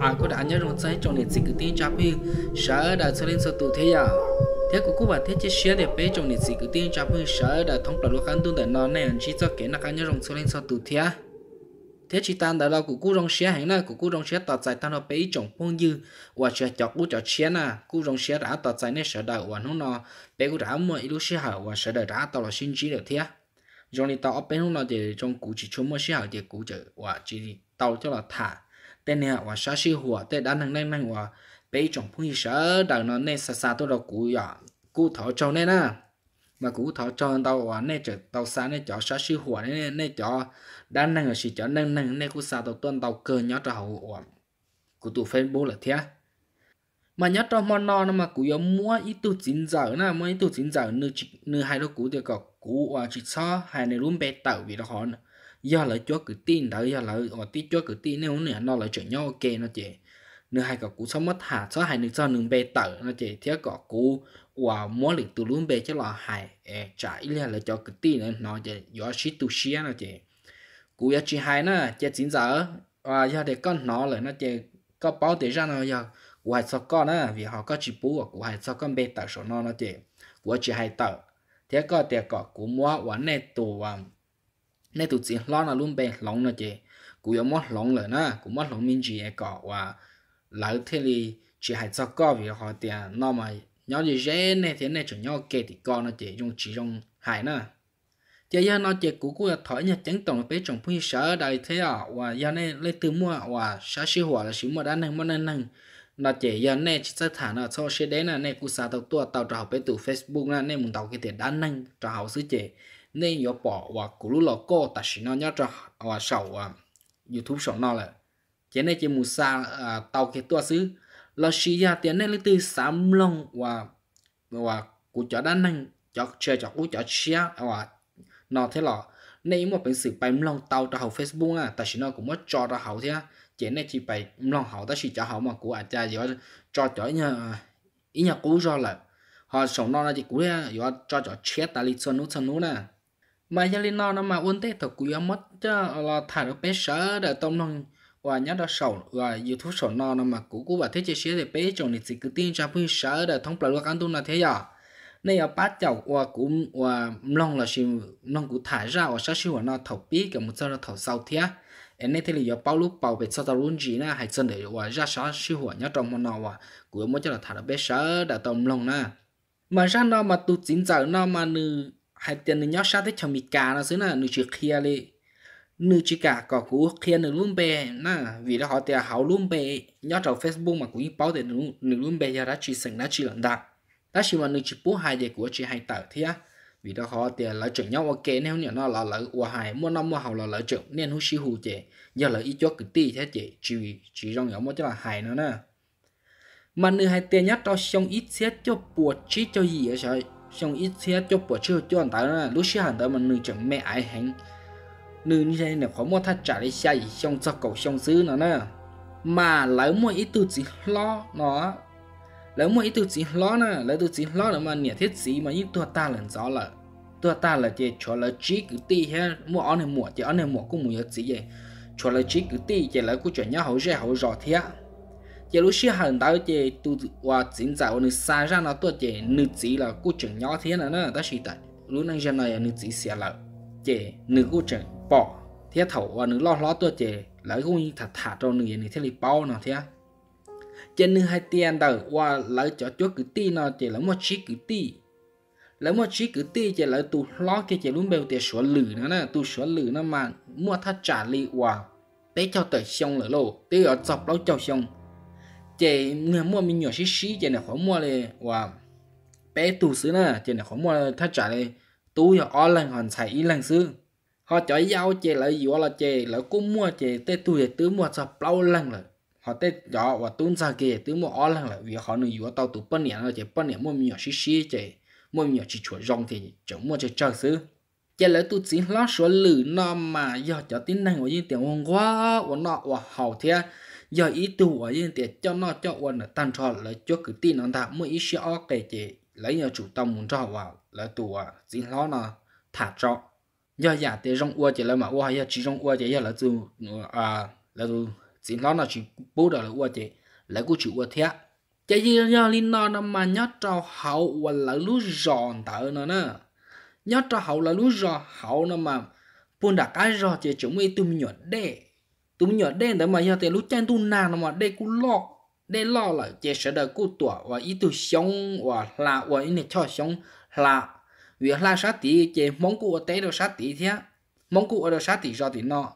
à có đã nhớ rằng sẽ chọn nền sinh cứ tin chấp như sở đã cho lên sở tụ thế à thế của cô bà thế chứ xe để bé chọn nền sinh cứ tin chấp như sở đã thông báo lúc khăn tuân để nó này chỉ cho kẻ nào cá nhớ rằng cho lên sở tụ thế à thế chỉ tan đó là cụ cú rong xe hẳn là cụ cú rong xe tạt dài tan nó bấy chồng phong dư và chờ chọc cú chọc xe nà cú rong xe đã tạt dài nên sợ đời và nó nó bé cú đã mua ít lúc xe hở và sợ đời đã tọt là sinh chỉ được thế trong này tao bên lúc nào thì trong cụ chỉ chung mua xe hở thì cụ chở và chỉ tao cho là thả tên này và xa xí hùa tên đã nâng nâng nâng và bấy chồng phong dư sợ đời nó nên xa xa tôi là cụ nhỏ cụ thở trâu nên à mà cụ thọ cho tao và nè chợ tao xa nè chọ xa sư hùa nè nè chọ đã nâng ở sự cho nâng nâng nên cũng sao đầu tuần tàu cơ nhớ cho hậu ổn của tụ facebook là thế mà nhớ cho món no nó mà cũng giống mua ít tụ chín giờ na mua ít tụ chín giờ nửa chỉ nửa hai đứa cũ thì có cũ và chỉ so hai này luôn bé tẩu vì nó hòn do là cho cứ tin đó do là ở tí cho cứ tin nếu nữa nó là chuyện nhau ok nó chị nửa hai có cũ sống mất hạ số hai nửa cho nửa bé tẩu nó chị thế có cũ và mua lịch tụ luôn bé chứ là hai trả là cho cứ tin nó chị do shit tu shia nó chị cú ya chỉ hai nữa chỉ chín giờ và giờ để con nó rồi nó chỉ có bao tiền ra nó giờ cú hai sáu con nữa vì họ có chỉ bú cú hai sáu con bé tờ số nó nó chỉ cú chỉ hai tờ thế có để có cú mua và này tù và này tù chỉ lo là luôn bé lỏng nó chỉ cú ya mất lỏng rồi nữa cú mất lỏng mình chỉ có và lâu thế thì chỉ hai sáu con vì họ tiền nó mà nhau gì dễ này thế này chủ nhau kê thì con nó chỉ dùng chỉ dùng hai nữa giờ giờ nó chỉ cũ cũ thỏi nhà chẳng tổng bé trong phi sở đại thế à và giờ này lấy từ mua và xã sĩ hòa là sĩ mua đã năng mua nâng nâng nó chỉ giờ này chỉ sẽ thả nó sau sẽ đến là này cú xã tàu tua tàu trào bé từ facebook là này muốn tàu cái tiền đã nâng trào sứ chế nên có bỏ và cú lúc lọ cô ta sĩ nó nhớ trào và sầu à youtube sầu nó là chỉ này chỉ muốn xa à, tàu cái tua sứ là sĩ giờ tiền này lấy từ sám long và và cú chợ đã năng cho chơi cho cú chợ share và nó thế lọ nếu mà bình sự bài lòng tàu cho hậu Facebook à ta chỉ nó cũng mất cho ra hậu thế à chỉ này chỉ bài lòng hậu ta chỉ cho hậu mà của à cha gì cho cho nhà ý nhà cũ rồi là họ sống nó là gì cũ thế do cho cho chết ta li chân nút chân nút nè mà gia linh nó nó mà uốn tết thật cũ mất cho là thả được bé sợ để tông lòng và nhớ đã sầu và youtube sầu nó nó mà cũ cũ và thế chia sẻ thì bé chồng thì chỉ cứ tin cho vui sợ để thông báo các anh tu là thế giờ nay ở bát chậu và cũng và long là xin long cũng thả ra và sát siêu nó thầu bí cái một sao thầu sau thế em nay thì là bao lúc bao về sau tao luôn gì na hay chân để và ra sát siêu hòa nhá trong một nọ và cũng mỗi cho là thải được bé sợ đã tông long na mà ra nó mà tu chín giờ nó mà nữ hay tiền nữ nhóc sát tới chồng bị cà nó xứ na nữ chuyện kia đi nữ chỉ cả có cú kia nữ luôn bè na vì đó họ tiền hậu luôn bè nhóc trong facebook mà cũng báo để nữ nữ luôn giờ đã chỉ sành đã chỉ lần đặng ta chỉ mà nơi chỉ bố hai gì của chị hai tờ thế vì đó họ tiền lợi trưởng nhau ok nếu như nó là lợi của hai mua năm mua hậu là lợi trưởng nên hú xí hù chị do lợi ít cho cực ti thế chị chỉ chỉ trong nhỏ mua cho là hai nữa nè mà nơi hai tiền nhất đó xong ít xét cho buộc chi cho gì ở trời xong ít xét cho buộc chưa cho anh ta nữa lúc xí hàng tới mà nơi chẳng mẹ ai hẹn nơi như thế này khó mua thắt trả đi xa gì xong cho cầu xong xứ nữa nè mà lấy mua ít từ chỉ lo nó แล้วมวยตัวจีล้อนะแล้วตัวจีล้อนะมันเนี่ยเทศสีมันยิ่งตัวตาหลันซ้อละตัวตาละเจชอละจีกูตีเฮมัวอันเนี่ยมัวเจอันเนี่ยมัวกูมัวจีเจชอละจีกูตีเจแล้วกูจะเนี่ยเขาเจเขารอเทียเจลูกชิหันดาวเจตัวว่าจินจ่าวันนี้สายร่างเราตัวเจนึกจีละกูจะเนี่ยเทียนะนะแต่สิแต่รู้นั่งจะนายนึกจีเสียละเจนึกกูจะปอเทียเถาวันนี้ล้อล้อตัวเจแล้วกูยิ่งถัดถัดตรงนี้เนี่ยเทลิเป้าเนาะเทีย chân hai tiền đầu qua lỡ cho chúa cứ ti nó chỉ lỡ một chiếc cứ ti lấy một chiếc cứ ti chỉ lỡ tu lo kia chỉ luôn bèo tiền số lử nó nè tu số lử nó mà mua thắt trả li qua tế cho tới xong lỡ lô tế ở dọc lâu cho xong chỉ người mua mình nhỏ xí xí chỉ này khó qua, bé tu xứ nè chỉ là khó mua thắt trả li tu giờ online hoàn xài ý lần xứ họ chọi giao chỉ lại gì là chỉ lại cũng mua chỉ chè tu tụi tứ mua sập lâu lần rồi họ tết gió và tuôn ra kì tứ mua ó là vì họ nuôi yếu tàu từ bốn 年了，这半年莫米 nhỏ xí xí chạy mua nhỏ chỉ chuột rong thì chẳng mua chơi chơi xứ giờ lấy tu chỉ lá số lử nó mà giờ cho tin này của những tiền hoàng quá của nó của hậu thế giờ ý tu của những tiền cho nó cho quân là tan trò lấy cho cứ tin nó thà mua ý sẽ ok chị lấy nhà chủ tâm muốn cho vào lấy tu à chỉ lá nó thả cho giờ giả tiền rong ua chỉ lấy mà ua giờ chỉ rong ua chỉ giờ là từ à lấy từ chỉ nó là chỉ bố đó là qua chị là cô chịu qua thế chạy gì nhá linh nó nó mà nhớ trâu hậu và là lú giòn tờ nó nè nhớ trâu hậu là lú giòn hậu nó mà buôn đặt cái rồi chị chúng mi tụm nhọt đê tụm nhọt đê đó mà giờ tiền lú chen tu nàng nó mà đê cú lo đê lo là chị sẽ đợi cú tuổi và ý tu sống và là và ý này cho sống là việc là sát tỷ chị mong cú ở tế đâu sát tỷ thế mong cú ở đâu sát tỷ do thì nó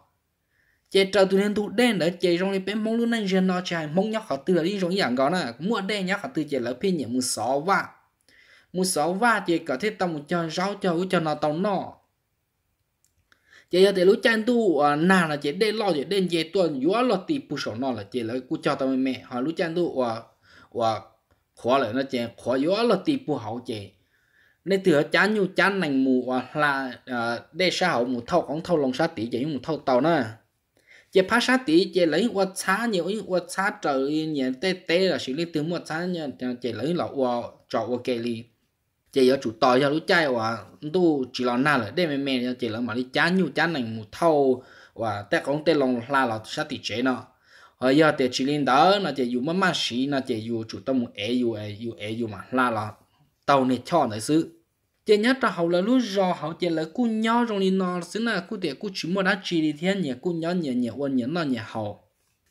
chế trò tụi nên tụi đen đó chế trong này bên mong luôn nên dân nó chạy mong nhóc họ từ là đi trong dạng gọn à mua đen nhóc họ từ chế là pin nhỉ mua sáu vạ mua sáu vạ chế có thể tông cho rau cho cho nó tông nọ chế giờ thì lúc chân tu à, nà là chế đen lo chế đen chế tuần yếu lo tì bù sổ nọ là chế là cú cho tao mẹ họ lúc chân tu và và khó là nó chế khó yếu lo tì bù hậu chế nên từ chán như chán nành mù à, là à, để hội mù thâu cũng thâu lòng xã tỷ chỉ mù thâu tàu nữa chế phát sát tí chế lấy qua xá nhiều ít qua xá trở nhà tê tê là xử lý từ một xá nhà chế lấy lọ qua cho qua kê li chế yếu chủ tòi cho lũ trai và tu chỉ là na là đêm mẹ cho chế là mà đi chán nhu chán này một thâu và tê con tê lòng la là sát tí chế nó rồi giờ tê chỉ lên đó nó chế dù mất mát xí nó chế dù chủ tâm một ế dù ế dù ế dù mà la là tàu này cho này xứ chị nhớ ta hậu là lúc rò hậu chị là cú nhớ trong đi nọ xứ là cú để cú chỉ mua đá chỉ đi thiên nhỉ cú nhớ nhỉ nhỉ quân nhỉ nọ nhỉ hậu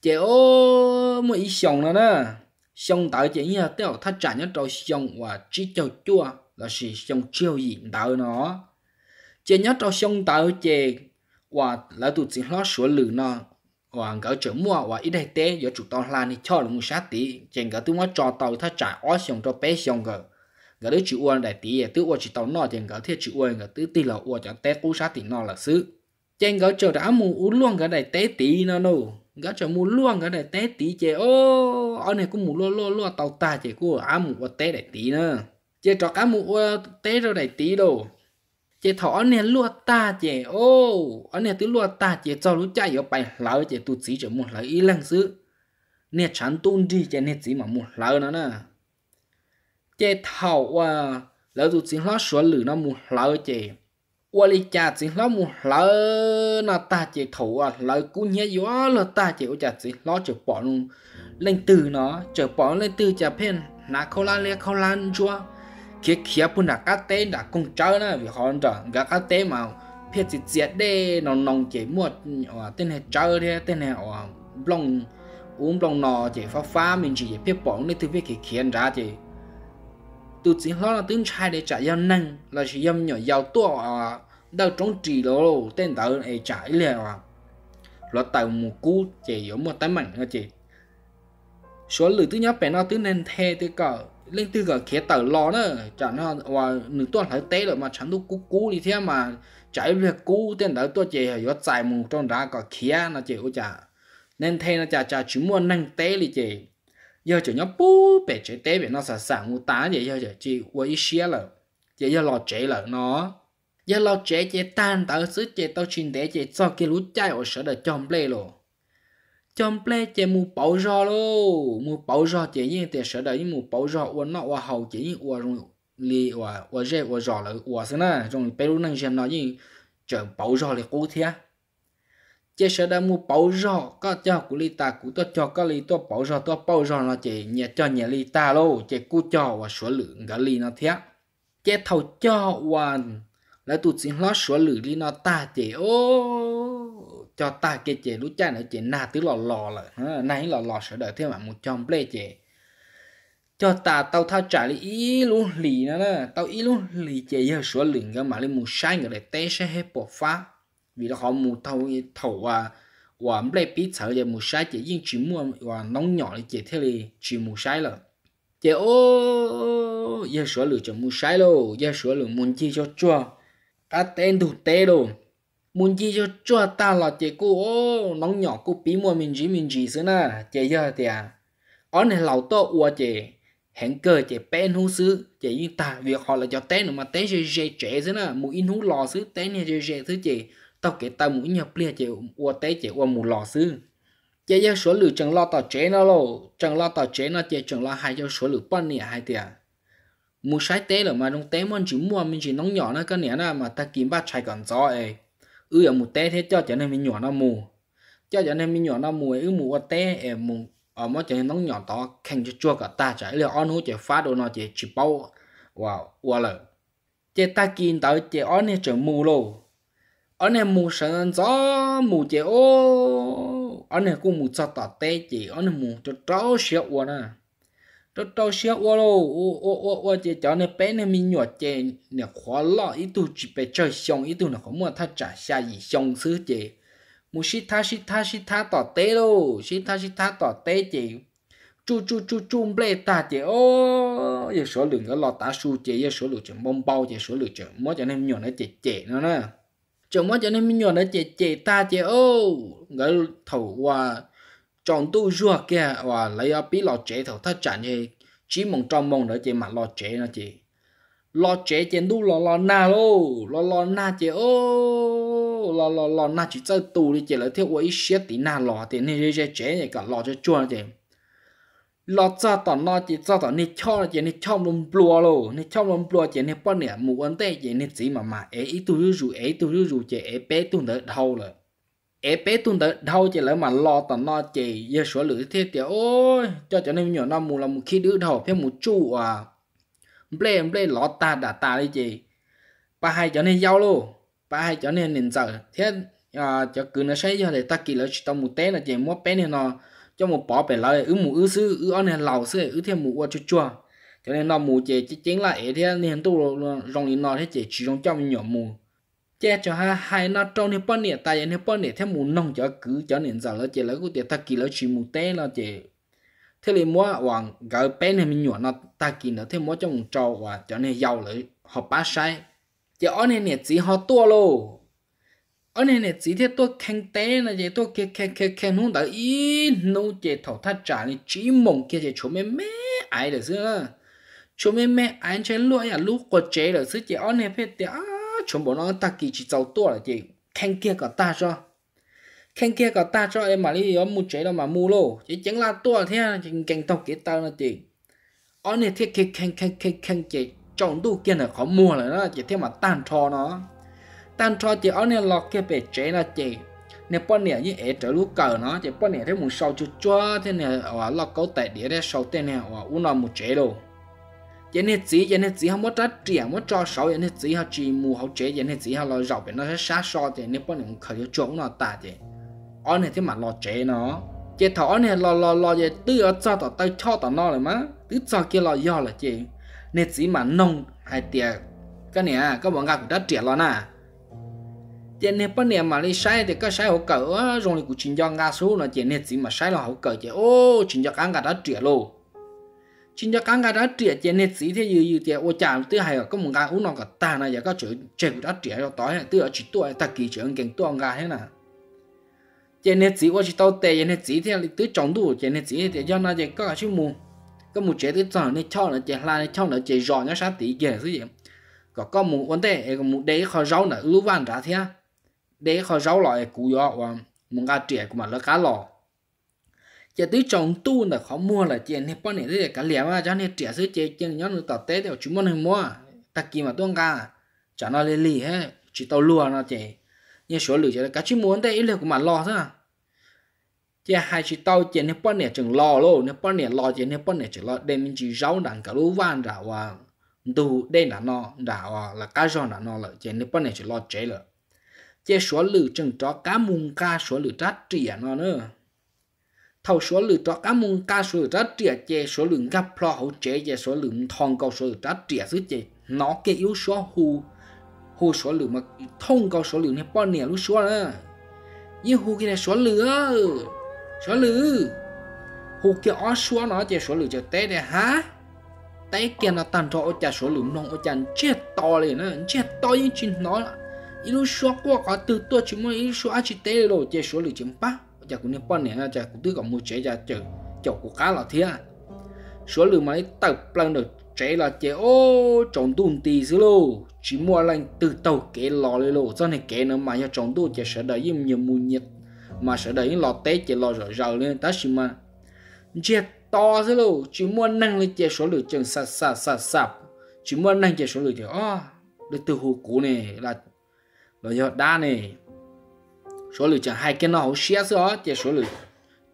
chị ô mua ý xong nữa đó xong tạo chị nhớ tiêu thắt trả nhớ trâu sống và chỉ cho chua là sự sống chiêu diện tạo nó chị nhớ trâu xong tạo chị và là tụi chị lo sửa lử nó và gỡ chữ mua và ít hay tế do chủ tao làm thì cho là mua sát tí chị gỡ tụi nó trò tàu thắt trả ó xong cho bé sống cơ gỡ đứa chịu uôn đại tí tứ uôn chỉ tàu nọ thì gỡ thiết chịu uôn gỡ tứ tì là uôn chẳng té cú sát thì nọ là xứ chẳng gỡ chờ đã mù u luôn gỡ đại té tí nó nô gỡ chờ mù luôn gỡ đại té tí chè ô anh này cũng mù lô lô lô tàu ta chè cú á mù uôn té đại tí nữa chè trọ cá mù uôn té rồi đại tí đồ, chè thọ anh này lúa ta chè ô anh này tứ lúa ta chè cho lũ chạy vào bài lão chè tu chỉ chờ mù lão y lăng xứ nè chán tuôn đi chè nè chỉ mà mù lão nó nè chế thầu à lỡ tụ chính lá sủa lử nó mù lỡ chế qua đi chả chính lá mù lỡ nó ta chế thầu à lỡ cú nhớ gió là ta chế ô chả chính lá chở bỏ luôn lên từ nó chở bỏ lên từ chả phen nà khâu lan lê khâu lan chua kia kia bu nà cá té đã công chớ nó vì họ trở gà cá té mà phết chỉ chết đê nó nòng chế mua ở tên này chớ thế tên này ở blong uống blong nò chế phá phá mình chỉ chế phết bỏ lên từ phe kia kia ra chế tu chỉ lo là tướng trai để trả giao năng là chỉ yếm nhỏ giàu to à đâu trong trì đó tên tớ ấy trả liền à lo tàu một cú chỉ giống một tấm mảnh là chị số lử thứ nhất bè nó thứ nên thề thứ cờ lên từ gở khía tờ lo đó chả nó và nữ tuần thấy tế rồi mà chẳng đủ cú cú đi thế mà chạy việc cú tên đó tôi chỉ hiểu giải một trong đá có khía nó chị ô chả nên thế nó chả chả chỉ muốn năng tế đi chị giờ chỉ nhóc bú bể chơi té bể nó sẵn sàng ngu tá vậy giờ chỉ chỉ qua ý xía là giờ giờ lo chế là nó giờ lo chế chế tan tao xứ chế tao chín tế chế cho cái lũ chai ở sở đời chom ple lo chom ple chế mù bảo rò lo mù bảo rò chế như thế sở đời như mù bảo rò uốn nó uốn hậu chế như uốn rồi li uốn uốn rễ uốn rò là uốn xin na trong bể lũ năng xem nó như chồng bảo rò là cố thiệt chế sở đã mua bảo rò có cho của li ta của tôi cho có li tôi bảo rò tôi bảo rò nó chế nhà cho nhà li ta lô chế cú cho và số lượng cả li nó thế chế thầu cho và lại tụt xin lót số lượng li nó ta chế ô cho ta cái chế lúc cha nữa chế na tứ lò lò là nay lò lò sợ đợi thêm mà một trăm ple chế cho ta tao thao trả li ý luôn lì nữa tao ý luôn lì chế giờ số lượng cái mà li một sai người để té sẽ hết bỏ phá vì là họ mù thâu thầu và và lấy bí sợ để mù sai chỉ riêng chỉ mua và nóng nhỏ để chỉ thế thì chỉ mù sai là chỉ ô giờ sửa lửa cho mù sai lô giờ sửa lửa muốn chi cho chua ta tên đủ tê đồ muốn chi cho chua ta là chỉ cô ô nóng nhỏ cô bí mua mình chỉ mình chỉ xưa na chỉ giờ thì à ở này lâu to ua chỉ hẹn cơ chỉ pen hú xứ chỉ như ta việc họ là cho tên mà tên chơi chơi trẻ xưa na mù in hú lò xứ tên này chơi chơi thứ chỉ tao kể tao mũi nhập lia chị ua tế chị ua mù lò sư chị yêu số lử chẳng lo tao chế nó lô chẳng lo tao chế nó chị chẳng lo hai yêu số lử bắn nè hai tia. mù sai té là mà nông té mòn chỉ mua mình chỉ nóng nhỏ nó cái nè na mà ta kiếm ba chai còn gió ấy ư ở mù té thế cho cho nên mình nhỏ nó mù cho cho nên mình nhỏ nó mù ư mù ua té ấy mù ở ờ, mỗi chuyện nóng nhỏ to khen cho chua cả ta chạy liệu ăn hú chạy phá đồ nó chạy chỉ bao wow wow lợ chạy ta kiếm tới chạy ăn hết chạy mù lô anh em mù sợ gió mù chế ô ở này cũng mù cho tỏ té chỉ anh em mù cho trâu xíu quá nè cho trâu xíu quá lô ô ô ô ô chế cho này bé này mình nhọt chế nè khó lo ít tu chỉ bé chơi xong ít tu nè không mua thắt trả xa gì xong xứ chế mù xí tha xí tha xí tha tỏ tê lô xí tha xí tha tỏ tê chế chú chú chú chú bê ta chế ô giờ số lượng cái lọ tá su chế giờ số lượng chế bông bao chế số lượng chế mỗi cho nên nhỏ nó chế chế nữa nè chúng mới cho nên mình nhọn nó chế chế ta chế ô người thầu qua chọn tu rùa kia và lấy ở bí lọ chế thầu thắt chặt như chỉ mong trong mong nữa chế mà lọ chế nó chế lọ chế chế đu lọ lọ na lô lọ lọ na chế ô lọ lọ lọ na chỉ chơi tu đi chế là thiếu quá ít tí na lọ thì nên chế chế này cả lọ cho chua chế lọt ra tỏ nó chỉ ra tỏ nít cho chỉ nít cho lùm plua lô nít cho lùm plua chỉ nít bao nè mù vấn chỉ nít gì mà mà ấy ít tôi rủ ấy tôi rủ chỉ ấy bé tôi đỡ đau rồi ấy bé tôi đỡ đau chỉ là mà lo tỏ nó chỉ giờ số lử thế thì ôi cho cho nên nhiều năm mù là một khi đứa đầu thêm một chu à ble ble lọt ta đã ta đi chỉ ba hai cho nên giàu lô ba hai cho nên nên giờ thế à cho cứ nó xây cho để ta kỳ lỡ chỉ tao một té là chỉ mua bé này nó cho một bỏ bể lại ứ mù ứ sư ứ ăn hàng lẩu sư ứ thêm mù qua chua chua cho nên nó mù chế chỉ chính là ấy thế nên tu rong đi nó thế chế chỉ rong cho mình nhỏ mù chế cho ha hai nó trong thì bớt nè tại nên bớt nè thêm mù nông cho cứ cho nên giờ là chế lấy cái tiền ta kỳ lấy chỉ mù té là chế thế thì mua hoàng gạo bé này nhỏ nó ta kỳ nó thêm mua cho một trâu và cho nên giàu lấy họ bán sai chè ăn này nè chỉ họ tua luôn ở nên này chỉ thế tôi khen té là vậy tôi khen khen khen khen không đợi ý nô chế thầu thắt trả thì chỉ mong kia chế chỗ mẹ mẹ ai được xưa chỗ mẹ mẹ ai chế lúa à lúa có chế được xưa chế ở này phải tiếc chỗ bọn nó ta kỳ chỉ giàu to là chị khen kia cả ta cho khen kia cả ta cho em mà đi ở mua chế đâu mà mua lô chỉ chẳng à, là to thế chỉ khen tao kia ta là chị ở này thiết khen khen khen khen khen chị trong đủ kia là khó mua rồi đó chỉ thế mà tan cho nó tan cho chị ở nè lọt kia bể chế là chị nè bọn nè như ế trở lúc cờ nó chị bọn nè thấy muốn sau chút cho thế nè ở lọt câu tại địa ra sau tên nè ở u nó một chế đồ vậy nè chỉ vậy nè chỉ không có trách trẻ không cho sáu vậy nè chỉ họ chỉ mù họ chế vậy nè chỉ họ lo rậu vậy nó sẽ sát so thì nè bọn nè khởi cho chúng nó tả thì ở nè thế mà lo chế nó chị thỏ nè lo lo lo vậy tư ở cho tỏ tay cho tỏ nó rồi má tư cho kia lo do là chị nè chỉ mà nông hay tiệt cái nè các bọn gặp đã trẻ lo nè chỉ nên bắt nè mà đi sai thì cái sai hậu cỡ rồi cũng chính do nga số là chỉ nên chỉ mà sai là hậu cỡ chị ô chính do cán gà đã trịa luôn chính do cán gà đã trịa chỉ nên chỉ thế như như chị ô chạm thứ hai có một gà uống nó cả ta này giờ có chữ chơi của đã trịa cho tối này tức chỉ tuổi ta kỳ chuyện kèn tuổi gà thế nào chỉ nên chỉ ô chỉ tao tệ chỉ nên chỉ thế là tứ trọng đủ chỉ nên chỉ thì cho nó chỉ có cả chữ mù có một chế tứ trọng này cho là chị là này cho là chị giỏi nhá sát tí kể gì có có một vấn đề có một đấy khó rau là lưu văn ra thế để họ rau lại cú gió và mong cá trẻ của mà lỡ cá lò giờ tới trồng tu là khó mua là chuyện hết bao nhiêu đấy cả liền mà cho nên trẻ sứ chơi chân nhóm nó tọt tế theo chúng mình mua ta kỳ mà tuông ca cho nó lên lì hết chỉ tàu lùa nó chạy như số lửa cho cá chỉ muốn đây là của mà lo thôi à. chỉ hai chỉ tàu chỉ nên bao này chừng lo luôn nên bao này lo chỉ nên bao này chừng lo để mình chỉ rau đằng cả lũ van ra và tu đây là nó đã là cá rau là nó là chỉ nên bao này chừng lo chế rồi chế số lử chừng cho cá mùng cá số lử trát trịa nó nữa thâu số lử cho cá mùng cá số lử trát trịa chế số lử gặp lo hậu chế chế số lử thong cầu số lử trát trịa thứ chế nó cái yếu số hù hù số lử mà thông cầu số lử này bao nhiêu lúc số nữa như hù cái này số lử số lử hù cái ó số nó chế số lử cho té này hả té kia nó tàn trọ chả số lử nông chả chết to liền nó chết to như chuyện nói ilu shua qua từ tua chúng mới ilu shua chỉ tế rồi chỉ số lựa chọn ba chả cũng nên bọn này chả cũng tư còn mua chế chả chở chậu của cá là thế số lượng máy tập lần được chế là chế ô tròn tuôn tì dữ lô chỉ mua lành từ tàu kế lò lên lô cho này kế nữa mà cho tròn tuôn chế sợ đấy im nhiều mùi nhiệt mà sợ đấy lò té chế lò rồi rồi lên ta xí mà chế to dữ lô chỉ mua năng lên số lượng chừng ô được từ hồ cũ này là lo yo đa này số lượng chẳng hai cái nó hậu xé gió chỉ số lượng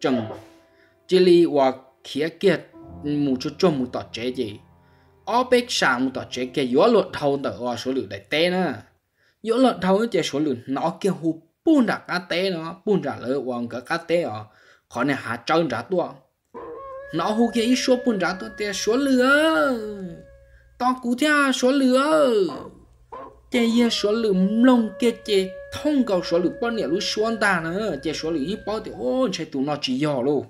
chẳng chỉ li hoặc khía kia một chút chút một tọt chế gì ở bên sang một tọt chế kia yếu lợn thâu tờ và số lượng đại té nữa yếu lợn thâu chỉ số lượng nó kia hụp bún ra cá té nó bún ra lỡ và cả cá té ở khó này hạ chân ra tua nó hụp kia ít số bún ra tua tiền số lượng tao cú theo số lượng 这些说了弄个这通告说了半年了双打呢，这说了一包的哦，才都那只要喽，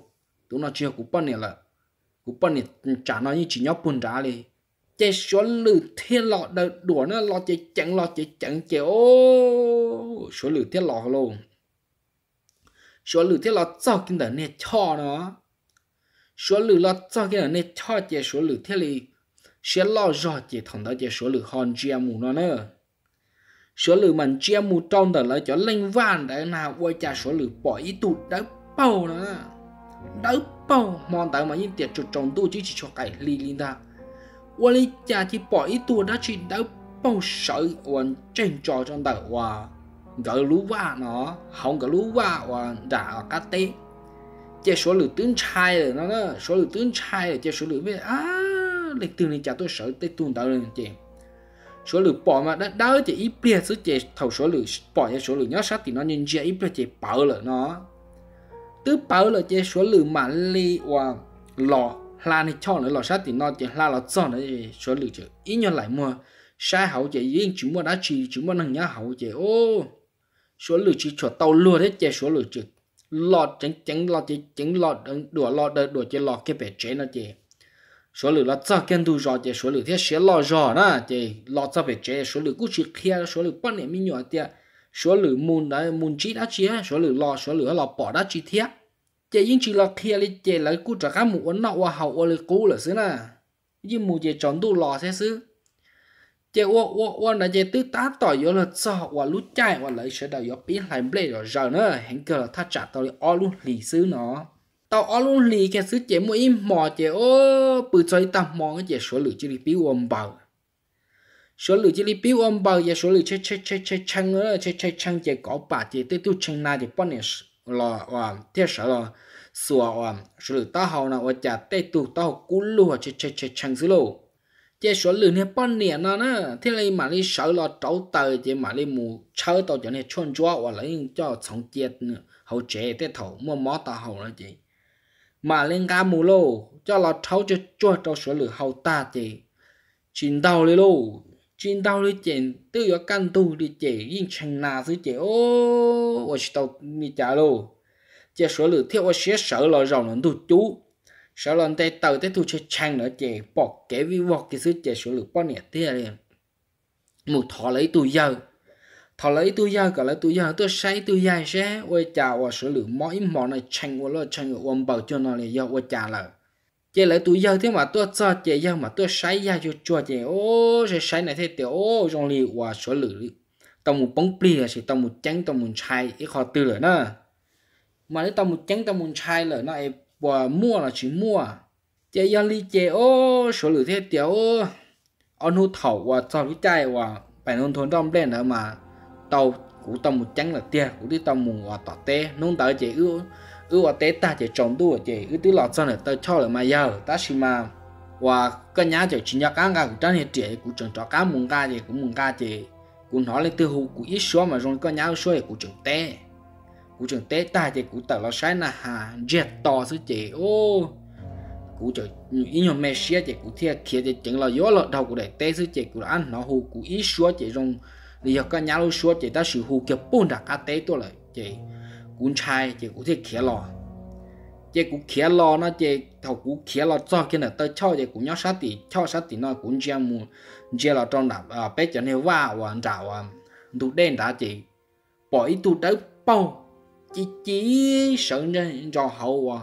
都那只要过半年了，过半年 trả 那一只要半打嘞。这说了天老的多呢，老这讲老这讲这哦，说了天老喽，说了天老早跟的那差呢，说了老早跟的那差这说了天里，谁老热这谈到这说了寒节目了呢？số lượng mình chia mù trong đó là cho linh van để nào quay trả số lượng bỏ ý tụ đã bao nữa đã bao mòn tại mà những tiền chuột trồng tu chỉ chỉ cho cái li li ta quay lý trả chỉ bỏ ý tụ đã chỉ đã bao sợ quần trên trò trong đời hòa gỡ lú va nó không gỡ lú va và đã cá tê chế số lượng tướng trai rồi nó đó số lượng tướng trai rồi chế số lượng biết à lịch từ này trả tôi sợ tết tuần tạo lên chị số lượng bỏ mà đã đỡ thì ít bia số chế thầu số lượng bỏ cho số lượng nhớ sát thì nó nhìn chế ít bia chế bảo là nó tứ bảo là chế số lượng mà li và lọ là này cho nữa lọ sát thì nó chế là lọ cho nữa số lượng chế ít nhau lại mua sai hậu chế riêng chúng mua đã chỉ chúng mua năng nhớ hậu chế ô số lượng chỉ cho tàu lừa đấy chế số lượng chế lọ tránh tránh lọ chế tránh lọt đùa lọt đùa chế lọ cái bể chế nó chế số lượng là cho kiến tu rõ thì số lượng thì sẽ lo rồi nè thì lo cho về chế số lượng cũng chỉ kia số lượng bắt niệm mình nhỏ thì số lượng muốn đấy muốn chỉ đã chỉ số lượng lo số lượng là bỏ đã chỉ thiết chế những chỉ là kia lấy chế lấy cũng trả các mũ nọ và hậu và lấy cũ là xứ nè nhưng mũ chế chọn tu lo sẽ xứ chế ô ô ô là chế tứ tá tỏi yếu là cho và lút chạy và lấy sẽ đầu yếu biết lại bể rồi giờ nữa hẹn giờ là thắt chặt tao đi o luôn lì xứ nó tao ở luôn lì cái sứ chế mỗi mò chế ô bự chơi tao mò cái chế số lượng chỉ biểu ông bảo số lượng chỉ biểu ông bảo giờ số lượng chơi chơi chơi chơi chăng nữa chơi chơi chăng chế có bà chế tới tu chăng na chế bọn này là à ờ, thế sợ là sửa à ờ, số lượng tao hậu nào ở chả tới tu tao cú lùa chơi chơi chơi chăng xứ lô chế số lượng này bọn này nó nữa thế này mà đi sợ là trâu tờ chế mà đi mù chơi tao cho này chôn chỗ, và lấy cho sống chết nữa hậu chế tới thầu mua mó tao hậu là gì mà lên ga mù lô cho là cháu cho cho cho số lửa hậu ta chị chín đầu lên lô chín đầu lên chị tự do căn tu đi chị yên chừng nào dưới chị ô ôi tao mi trả lô chị số lửa theo ôi sẽ sợ lo rồng lên tu chú sợ lần tay tàu tay tu chơi chăng nữa chị bỏ kế vi vọt cái thứ chị sửa lửa bao nhiêu tiền một thọ lấy tu giờ thọ lấy tôi giờ cả lấy tôi giờ tôi say tôi dài sẽ ôi chà và sửa lửa mỗi món này chanh và lo chanh và ôm bầu cho nó này giờ ôi chà là chị lấy tôi giờ thế mà tôi cho chị giờ mà tôi say giờ cho cho chị ô sẽ say này thế tiểu ô trong lì và sửa lửa tao một bóng pli là sẽ tao một trắng tao một chai cái khó tư rồi nè mà nếu tao một trắng tao một chai là nó em và mua là chỉ mua chị giờ lì chị ô sửa lửa thế tiểu ô ăn hút thầu và cho cái chai và phải nông thôn trong đen nữa mà tàu cú tàu một trắng là tia cú tí tàu mùng hòa tỏ tê nung tàu chỉ ưu ưu hòa tê ta chỉ trồng tu chỉ ưu tí lọt sau này tao cho là mai giờ ta xì mà và cái nhà chỉ chỉ nhà cá gà cũng trắng hiện trẻ cũng trồng trọt cá mùng cá chỉ cũng mùng cá chỉ cũng nói lên từ hụ cũng ít số mà rồi cái nhà số cũng trồng tê cũng trồng tê ta chỉ cũng tàu lo sai là hà jet to sư chỉ ô cú chờ ý nhóm Messi xia cú thiệt kia chỉ chẳng là gió lợn đầu của đại tê sư chỉ cú ăn nó hù cú ít số chỉ rong lý do cái nhà lối xua chỉ ta sử hữu kiểu bốn đặc á tế tôi lại chỉ cuốn chai chỉ cũng thể khía lò chỉ cũng khía lò nó chỉ thầu cũng khía lò cho cái này tới cho chỉ cũng nhớ sát thì cho sát thì nó cuốn chia mù chia lò trong đạp à bé cho nên va và trào à đủ đen đã chỉ bỏ ít tu tới bao chỉ chỉ sợ cho hậu à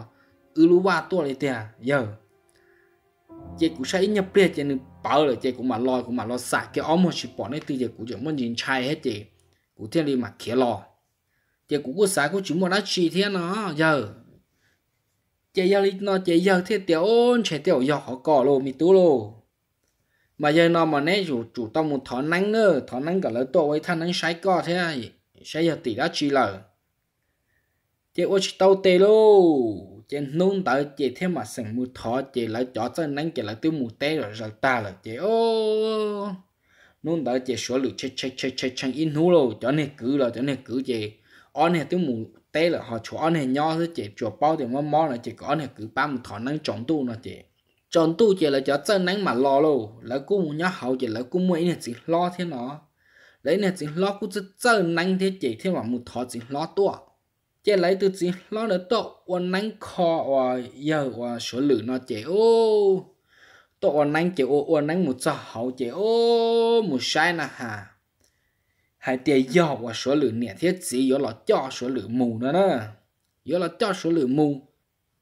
ư lúa ba tôi lại tiền giờ chế cũng sẽ nhập bia chế nên bảo là chế cũng mà lo cũng mà lo sai cái ôm chỉ bỏ nên từ chế cũng chỉ muốn nhìn chai hết chế cũng thiên đi mà kia lo chế cũng có sai của chúng mà đã chi thế nó giờ chế giờ đi nó chế giờ thế tiểu ôn chế tiểu giờ họ cỏ lô mi tú lô mà giờ nó mà nè chủ chủ tao muốn thọ nắng nữa thọ nắng cả lỡ tổ với thằng nắng sai cỏ thế này giờ tỷ đã chi lờ chế ô chỉ tao tê lô chị nôn tới chị thêm mà sừng mù thọ chị lại chó chân nắng chị lại tiêu mù té rồi rồi ta là chị ô nôn tới chị số lượng chê chê chê chê chê in hú rồi cho nên cứ rồi cho nên cứ chị on này tiêu mù té là họ chỗ on này nho thôi chị chùa bao thì món món là chị có này cứ ba mù thọ nắng tròn tu nó chị tròn tu chị là chó chân nắng mà lo luôn lại cũng mù nhá hậu chị lại cũng mấy này chị lo thế nó lấy này chị lo cũng chơi nắng thế chị thêm mà mù thọ chị lo tua chế lấy từ chỉ lo nữa tổ ôn nắng khó và giờ và số lử nó chế ô tổ ôn nắng chế ô ôn nắng một cho hậu chế ô một sai nà hà hai tiền giờ và số lử nè thiết gì giờ là cho số lử mù nữa nè giờ là cho số lử mù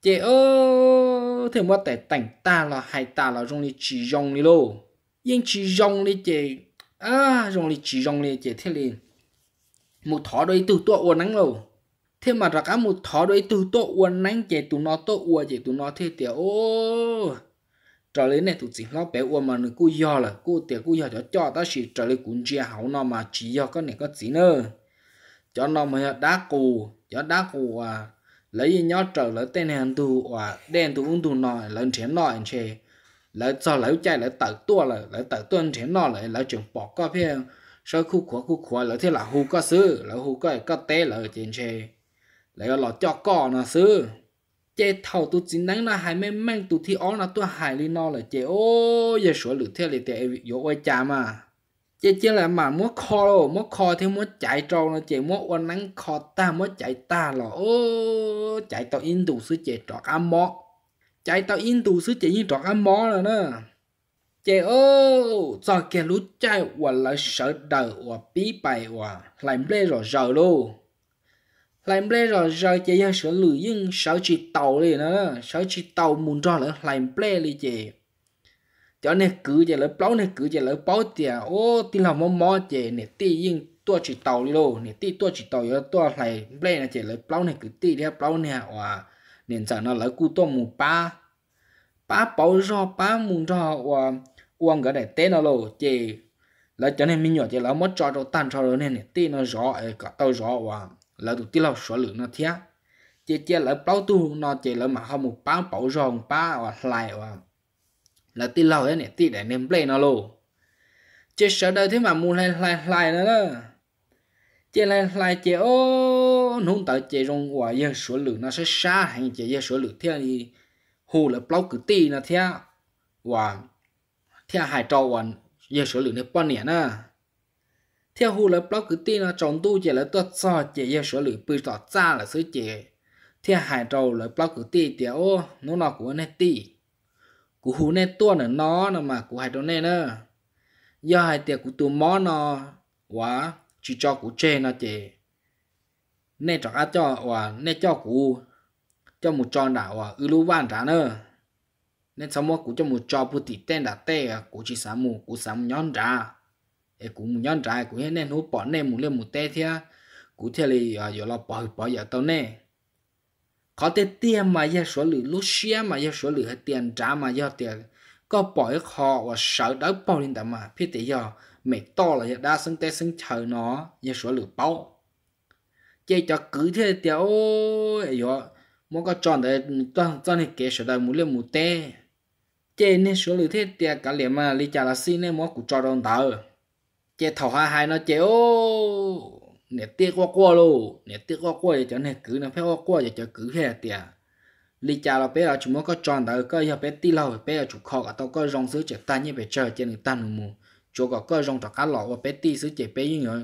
chế ô thì mà tại tành ta là hai ta là dùng đi chỉ dùng đi lô nhưng chỉ dùng đi chế à dùng đi chỉ dùng đi chế thế liền một thỏ đây từ tổ ôn nắng rồi thế mà rắc một thọ đôi từ tổ uốn nánh chạy tụ nó tổ uốn chạy tụ nó thế tiểu ô trở lên này tụi chỉ nó bé uốn mà nó cứ do là cứ tiểu cứ do cho cho ta chỉ trở lên cũng chia hậu nó mà chỉ do cái này có gì nữa cho nó mà đá cù cho đá cù à lấy gì nhau trở lấy tên hàng tù à đen tụ uống tụ nọ lên chén nọ anh chê lấy cho lấy chạy lấy tẩu tua là lấy tẩu tua chén nọ lấy lấy chừng bỏ có phiền sau khu khu khu khu lấy thế là hù có sư lấy hù có cái té lấy trên chê lại có lọ cho cỏ nó à, sư chế thầu tu chính nắng là hai mấy mang thi ó là tu hài li no là chế ô giờ sửa lửa theo lì tệ yếu ôi cha mà chế chế là mà muốn kho đâu muốn thì muốn chạy trâu nó chế muốn ôn nắng kho ta muốn chạy ta là ô chạy tàu in tu sư chế trọt ăn mó chạy tàu in tu sư chế như trọt ăn mó rồi nữa chế ô cho kia lú chạy hoặc là sợ đời hoặc bí bày hoặc làm lê rồi luôn làm ple rồi giờ chị giờ sửa lưỡi nhưng sửa chỉ tàu đi nữa sửa chỉ tàu muốn cho nữa làm ple đi chị cho nên cứ chị lỡ bao nên cứ chị lỡ bao tiền à. ô tin là mò mò chị nè ti nhưng tua chỉ tàu đi luôn nè ti tua chỉ tàu giờ tua lại ple là chị lỡ bao nên cứ ti đi bao nè hòa nên sợ nó lỡ cú tua mù ba ba bao cho ba muốn cho hòa uang cái này té nó luôn chị lỡ cho nên mình nhỏ chị lỡ mất cho đồ tan cho rồi nên nè ti nó rõ ở ờ, cả tàu rõ hòa lỡ tụt tí số lượng nó thía chế chế lỡ bao tu nó chế lỡ mà không một bao bảo rong ba hoặc lại hoặc là tí lâu ấy này tí để nem play nó luôn chế sợ đời thế mà mua lại lại lại nữa đó chế lại lại chế ô nung tới chế rong hòa giờ số lượng nó sẽ xa hàng chế giờ sửa lượng thía thì hù lỡ bao cứ tí nó thía hoặc thía hai trâu hoặc giờ số lượng nó bao nhiêu nữa theo hồ là bao cứ tin là trong tu chỉ là tôi cho chỉ yêu số lượng bự tỏ xa là số chỉ theo hải châu là bao cứ tin thì ô nó nó của nè ti của hồ nè tua nữa nó nữa mà của hải châu nè nữa do hải tiệt của tụi mó nó quá chỉ cho của chơi nó chỉ nè cho cá cho và nè cho của cho một tròn đảo à ư lưu van trả nữa nên sau mua của cho một trò bút tít tên đã tê, của chỉ sáng mù của sáng nhón ra e cũng muốn nhon trái cũng nên hú bỏ nên muốn lên một tê thia cũng thế thì à, giờ lo bỏ bỏ giờ tao nè có thể tiền mà giờ số lượng lúc xia mà giờ số lượng tiền trả mà giờ tiền có bỏ họ và sợ đỡ bỏ lên tầm mà phía tỷ giờ mẹ to là giờ đa sinh tê sinh chờ nó giờ số lượng bỏ, chỉ cho cứ thế tiền ôi giờ muốn có chọn để toàn toàn cái kế sở đời muốn lên một tê chỉ nên số lượng thế tiền cả liền mà lý trả là xin nên muốn cũng cho đồng tờ chế thảo hai hai nó chế ô nè tiếc qua qua luôn, nè tiếc qua qua cho nè cứ nè phải qua qua cho cứ hè tiệt lý cha là bé là chúng nó có tròn đời có giờ bé tí lâu bé là chúng khó cả tao có rong sứ chế ta như bé chơi trên người ta nụ mù chỗ có có rong cho cá lọ và bé tí sứ chế bé như nhau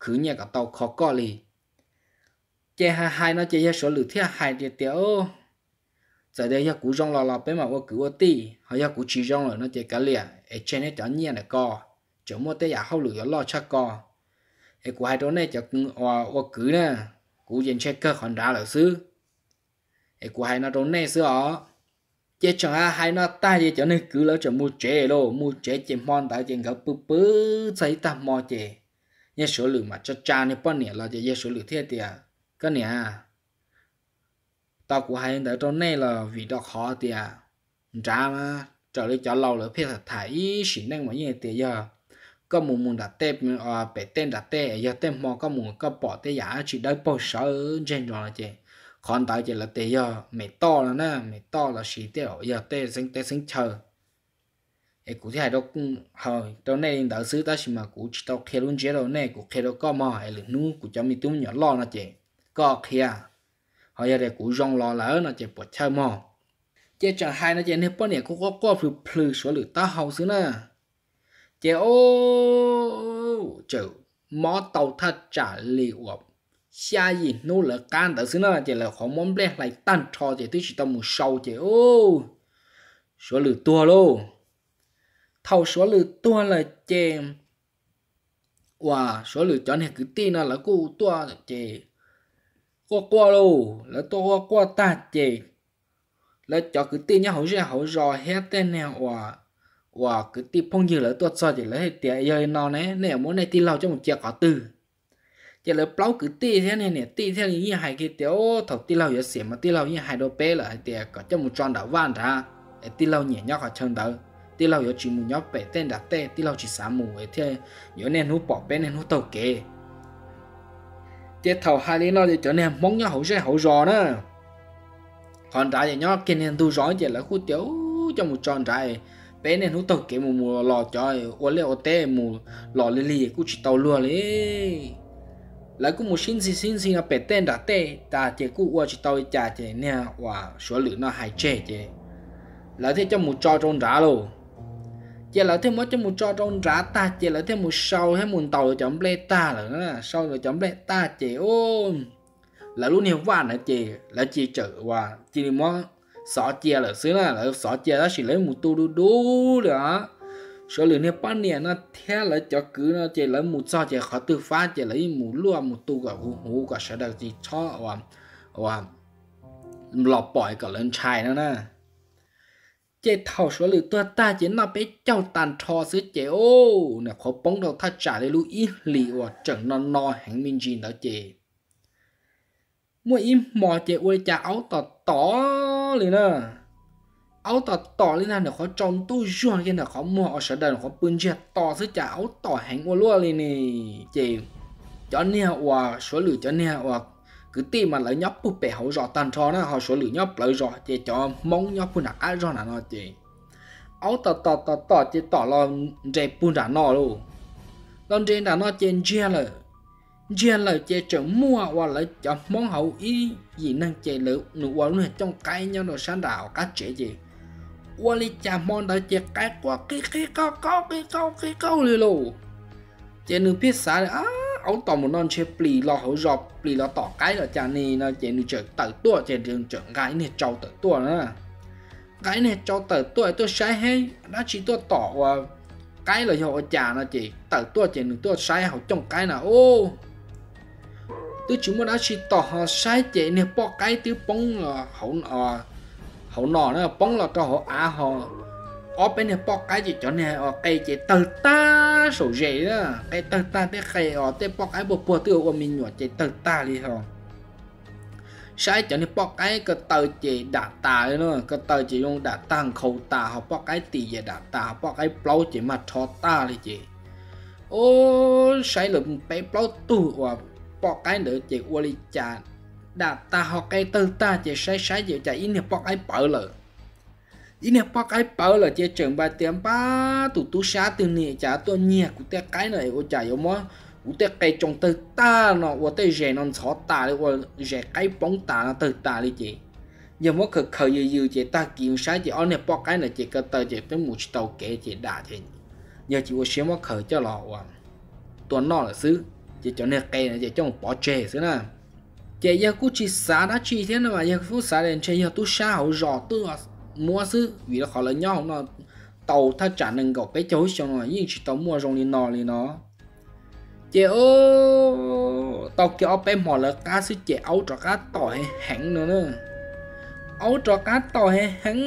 cứ nhà cả tao khó có lì chế hai hai nó chế số lượng thiết hai chế tiệt ô giờ đây giờ cú rong lò lọ bé mà qua cứ qua tí hay giờ cú chỉ rong rồi nó chế cá lìa ở trên hết chẳng nhiên này co chỗ mua tới giả hậu lửa lo cho co cái của hai chỗ này chỗ ở o cứ nè cú dân check cơ còn đá lỡ xứ cái của hai nó chỗ này xứ ó chế cho à, hai nó ta gì chỗ này cứ lỡ chỗ mua chế lô mua chế chế mòn tại chế gặp bự bự xây ta mò chế nhé số lượng mà cho cha nên bao nhiêu là chế nhé số lượng thiết tiệt à. cái nè tao của hai đứa chỗ này là vì đó khó tiệt trả mà trở lại cho lâu nữa phía thật thải xỉn đang mà như tiệt giờ có mù mùng đặt tê à ờ, bể tên đặt tê giờ tê mò có mùng, có bỏ tê giả chỉ đợi bỏ sợ trên rồi chị còn tại chị là tê giờ mẹ to là nè mẹ to là xí tê giờ tê sinh tê sinh chờ ê cụ thể đó cũng hồi đó này đỡ xứ ta xí mà cụ chỉ tao khéo luôn chế đâu nè cụ khéo có mò hay là nu cụ cho mình tụm nhỏ lo nó chị có khéo à? họ giờ để cụ rong lo là nó chỉ bỏ chơi mò chế chẳng hai nó chị nên bao này cũng có có phù phù số lượng ta hậu xứ nè chế ô chữ mó tàu thật trả liệu xa gì nô lỡ can tự xứ nó chỉ là khó món ble lại tan trò chỉ tới chỉ tao một sâu chỉ ô số lượng tua lô thâu số lượng tua là chè wow số lượng chọn hẹn cứ tin là cô tua chè qua qua lô là tua qua ta chè là cho cứ tin nhá hậu ra hậu rò hết tên nào wow và cứ ti phong dư lỡ tuột sao chỉ lỡ hết tiệt giờ nó này nè muốn này ti lâu cho một chiếc có từ chỉ lỡ plau cứ ti thế này nè ti thế này như hai cái tiểu thọc ti lâu giờ xỉm mà ti lâu như hai đôi bé là hết tiệt có cho một tròn đảo van ra ti lâu nhẹ nhõm ở chân đỡ ti lâu giờ chỉ một nhóc bé tên đặt tên ti lâu chỉ xả mù ấy thế giờ nên hú bỏ bé nên hú tàu kê tiệt thầu hai đứa nó thì trở nên mong nhau hậu sẽ hậu rò nữa còn trái thì nhóc kia nên tu rõ chỉ là khu tiểu cho một tròn trái bé này nó tàu cái mù mù lò trời ô lê ô tê mù lò lê lì cũng chỉ tàu luôn đấy lại cũng một xin xin xin xin là bé tên đã tê ta chỉ cũng ô chỉ tàu chả chỉ nè và số lượng nó hay chê chê lại thế cho một cho trong rã luôn chỉ là thêm mới cho một cho trong rã ta chỉ là thêm một sau hay một tàu chọn ble ta là sau rồi chọn ble ta chỉ ôm là luôn hiểu qua nữa chị là chị chở và chị mong sợ chia là xứ là là sợ chia đó chỉ lấy một tu đu đu nữa số lượng này bao nè, nó theo là cho cứ nó chỉ lấy một sao chỉ khó tự phá chỉ lấy một luôn một tu cả hú hú cả sẽ được gì cho và và lọt bỏi cả lên chai nữa nè chỉ thầu số lượng tôi ta chỉ nó bé châu tàn trò xứ chỉ ô nè khó bóng đầu ta trả để lưu ý lì và chẳng non no hàng minh gì đó chỉ mua im mò chế quê chả áo tỏ tỏ liền nè à. áo tỏ tỏ lên là khó trong tu juan kia là khó mua ở sở đời khó bưng chia tỏ sức chả áo tỏ hành qua luôn liền nè chế cho nè hòa số lửa cho nè hòa cứ tìm mà lấy nhóc bút bẻ hậu rõ tàn trò nó họ số lửa nhóc lấy rõ chế cho mong nhóc bút nạc á rõ nà nè chế áo tỏ tỏ tỏ tỏ chị tỏ lo dẹp bút nà nọ luôn lần trên là nọ trên chia rồi riêng lời chơi chậm mua và là chọn món hậu ý gì năng chơi lửa nụ quả luôn trong cái nhau đồ sáng đạo các chế gì qua li chà món đã chơi cái qua cái cái câu câu cái câu cái câu lì lù chơi nụ biết xả là ông tỏ một non chơi plì lo hậu dọc plì lo tỏ cái là chà nì nó chơi nụ chơi tử tua chơi đường chơi gái này trâu tử tua nữa cái này cho tử tua tôi sai hay đã chỉ tôi tỏ và cái là họ chà nó chỉ tử tua chỉ nụ tua sai họ trong cái nào ô tư chúng mình đã chỉ tỏ họ sai chế nè bỏ cái tứ bóng là hậu nọ hậu nọ nó bông là cho họ á họ ở bên này bỏ cái gì cho này ở cái chế tờ ta sổ dễ đó cây tờ ta cái cái ở cái bỏ cái bộ bộ tư của mình nhỏ chế tờ ta đi họ sai cho nên bỏ cái cái tờ chỉ đã ta nữa cái tờ chỉ dùng đã tăng khẩu ta họ bỏ cái tỷ giờ đã tà họ bóc cái plau chỉ mà cho ta đi chị ô sai lụm bé plau tu và bỏ cái nữa chỉ qua đi chả đã ta học cái từ ta chỉ sai sai chỉ chả in hiệp bỏ cái bỡ lỡ in hiệp bỏ cái bỡ lỡ chỉ trường ba tiếng ba tụ tu xa từ nè chả tu nhẹ của te cái này của chả yếu mó của te cái trong từ ta nó của te rẻ non xó ta để của rẻ cái bóng ta nó từ ta đi chị giờ mó khờ khờ dư dư chị ta kiếm sai chị on hiệp bỏ cái này chị cơ tờ chị tới một tàu kể chị đã thì giờ chị có xem mó khờ cho lọ hoàn tuần nọ là xứ chỉ cho nên cây này chỉ cho bỏ chè thế nè chè giờ cũng chỉ xả đã chỉ thế mà giờ phút xả đến chè giờ tôi xa hậu rò tôi mua xứ vì nó khó lớn nhau nó tàu thắt chặt nên gọc cái chối cho nó nhưng chỉ tàu mua rồi lên nò lên nó chè ô tàu kia ở bên mỏ là cá xứ chè áo cho cá tỏi hẳn nữa nữa áo cho cá tỏi hẳn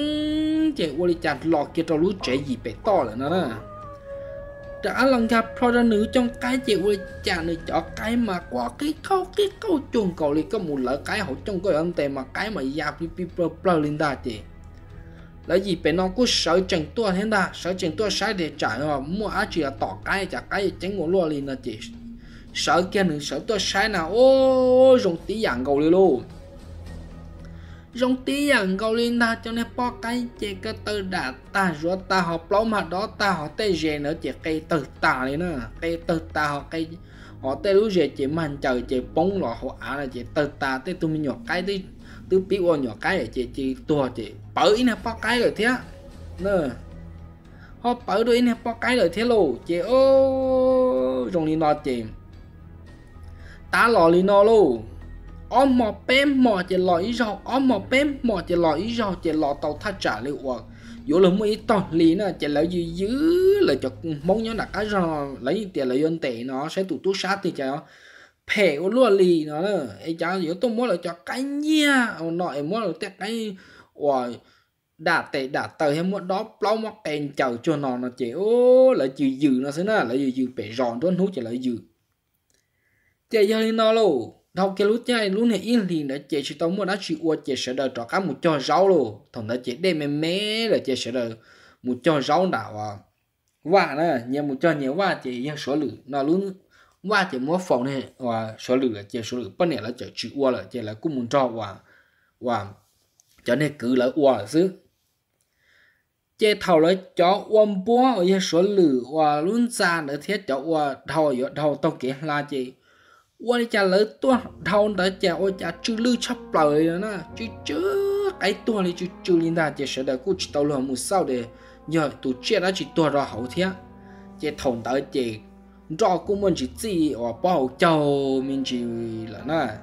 chè ô đi chặt lọt kia tàu lú chè gì bé to là nữa nè trả lòng gặp pro ra nữ trong cái chịu rồi chả nữ cho cái mà qua cái câu cái câu chuồng cầu thì có một lỡ cái hậu trong cái âm tề mà cái mà giáp với pro pro linda chị là gì bên nó cứ sợ chẳng tua thế nào sợ chẳng tua sai để trả mà mua á chỉ là tỏ cái trả cái tránh ngủ luôn liền là chị sợ kia nữa sợ tua sai nào ô dùng tí dạng cầu đi luôn rong tí à gầu linh ta cho nên po cái chè cái từ đã ta rồi ta học lâu mà đó ta họ tê rè nữa chè cây từ ta này nữa cây từ ta họ cây họ tê lúc rè chè màn trời chè bóng lọ họ ả là chè từ ta tê tôi nhỏ cái tê tứ bí ô nhỏ cái chè chè tua chè bởi nè po cái rồi thế nè họ bởi đôi nè po cái rồi thế lô chè ô rong linh nó chè ta lò linh nó luôn om mò pem mò chỉ lọ ý rò om mò pem mò chỉ lọ ý rò chỉ lọ tàu thắt trả liệu à dù là mấy tàu lì nè chỉ lỡ gì dữ là cho mong nhớ đặt cái rò lấy tiền là yên tệ nó sẽ tụt tú sát thì chả phe của luôn lì nó là ấy chả giữa tôi muốn là cho cái nha nội muốn là tiếc cái ủa đã tệ đã tờ hay muốn đó lâu mắc tiền chờ cho nó nó chỉ ô là chịu dữ nó sẽ là là chịu dữ phải ròn cho nút chỉ là dữ chạy giờ nó luôn thông cái lúc nhá lúc này yên liền đã chị chỉ tông mua đã chị uo chị sẽ đợi trò cá một cho rau luôn thằng đã chị đem mẹ mẹ là chị sẽ đợi một cho rau đạo à và nè nhà một cho nhiều và chị yên số lử nó lúc và chị mua phòng này và số lử là chị số lử bên này là chị chị uo là chị là cũng muốn cho và và cho nên cứ là uo là xứ chế thầu lấy cho uom búa ở yên số lử và luôn xa nữa thiết cho uo thầu ở thầu tông kia là chị quan วันจะเลิตัวเท่าแต่จะโอจะจืลือชอบเปล่าเลยนะจืจืไอตัวนี้จืจืลินดาจะเสด็จกูจะตัวหลวงมือเศร้าเดีย giờ tụi chết đã ra hậu thế chỉ thòng tới chỉ rõ của mình chỉ gì ở bao châu mình chỉ là na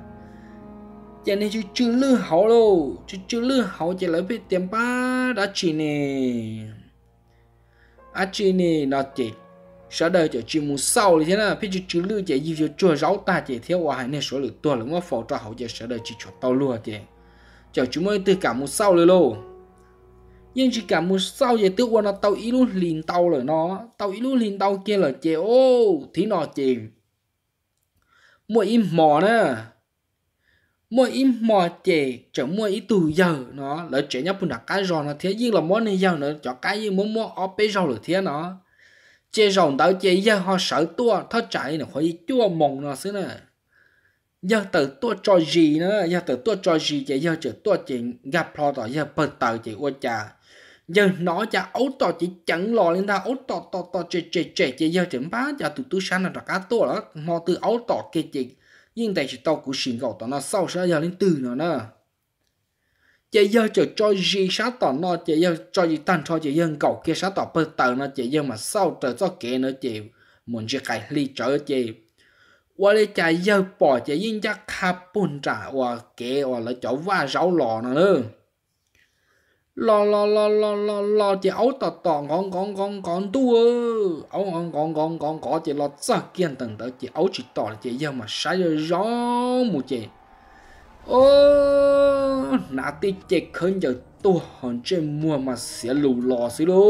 cho nên chứ chưa lư hậu lô chứ chưa lư hậu chỉ lấy biết tiền ba đã chỉ nè à chỉ nè nó chỉ sợ đời cho chim muốn sau thì thế nào phía trước chữ lưu chạy gì cho chua ráo ta chạy theo hòa hai nên số lượng to lắm mà phò cho hậu chạy sợ đời chỉ cho tao luôn chạy cho chúng mới từ cả một sau rồi lô nhưng chỉ cả một sau vậy tức qua nó tao ý luôn liền tao rồi nó tao ý luôn liền tao kia là chạy ô thế nó chạy mua im mò nè, mua im mò chạy chẳng mua ý từ giờ nó là chạy nhóc bùn đặt cái rồi nó thế nhưng là món này giờ nó cho cái gì muốn mua óp bây giờ rồi thế nó chế rồng tao chế giờ họ sợ tua thó chạy nó khỏi chua mồng nó xứ nè giờ từ tua cho gì nữa giờ từ tua cho gì chế giờ chữ tua chỉ gặp lo tao giờ bật tờ chị qua cha giờ nó cha ấu tao chỉ chẳng lo lên ta ấu tao tao tao chế chế chế chế giờ chữ bá giờ tụi tôi sáng là cá tua đó mò từ ấu tao kia chị nhưng tại chỉ tao cũng xin gạo tao nó sau sẽ giờ lên từ nữa nè chị giờ cho cho gì sáng tỏ nó chị giờ cho gì tan cho chị dân cậu kia sáng tỏ bơ tờ nó chị dân mà sau trở cho kia nữa chị muốn chị cái ly trở chị và lấy chị giờ bỏ chị dân chắc khá bún trả và kia và là chỗ va rau lò nữa nữa lo lo lo lo lo lo chị ấu tỏ tỏ ngon ngon ngon ngon tu ấu ngon ngon ngon ngon có chị lo sao kiên tầng tới chị ấu chị tỏ chị giờ mà sai rồi gió mù chị โอ้ นาตีเจ็ดขึ้นจะตัวหันเจมัวมาเสียหลูหล่อสิลู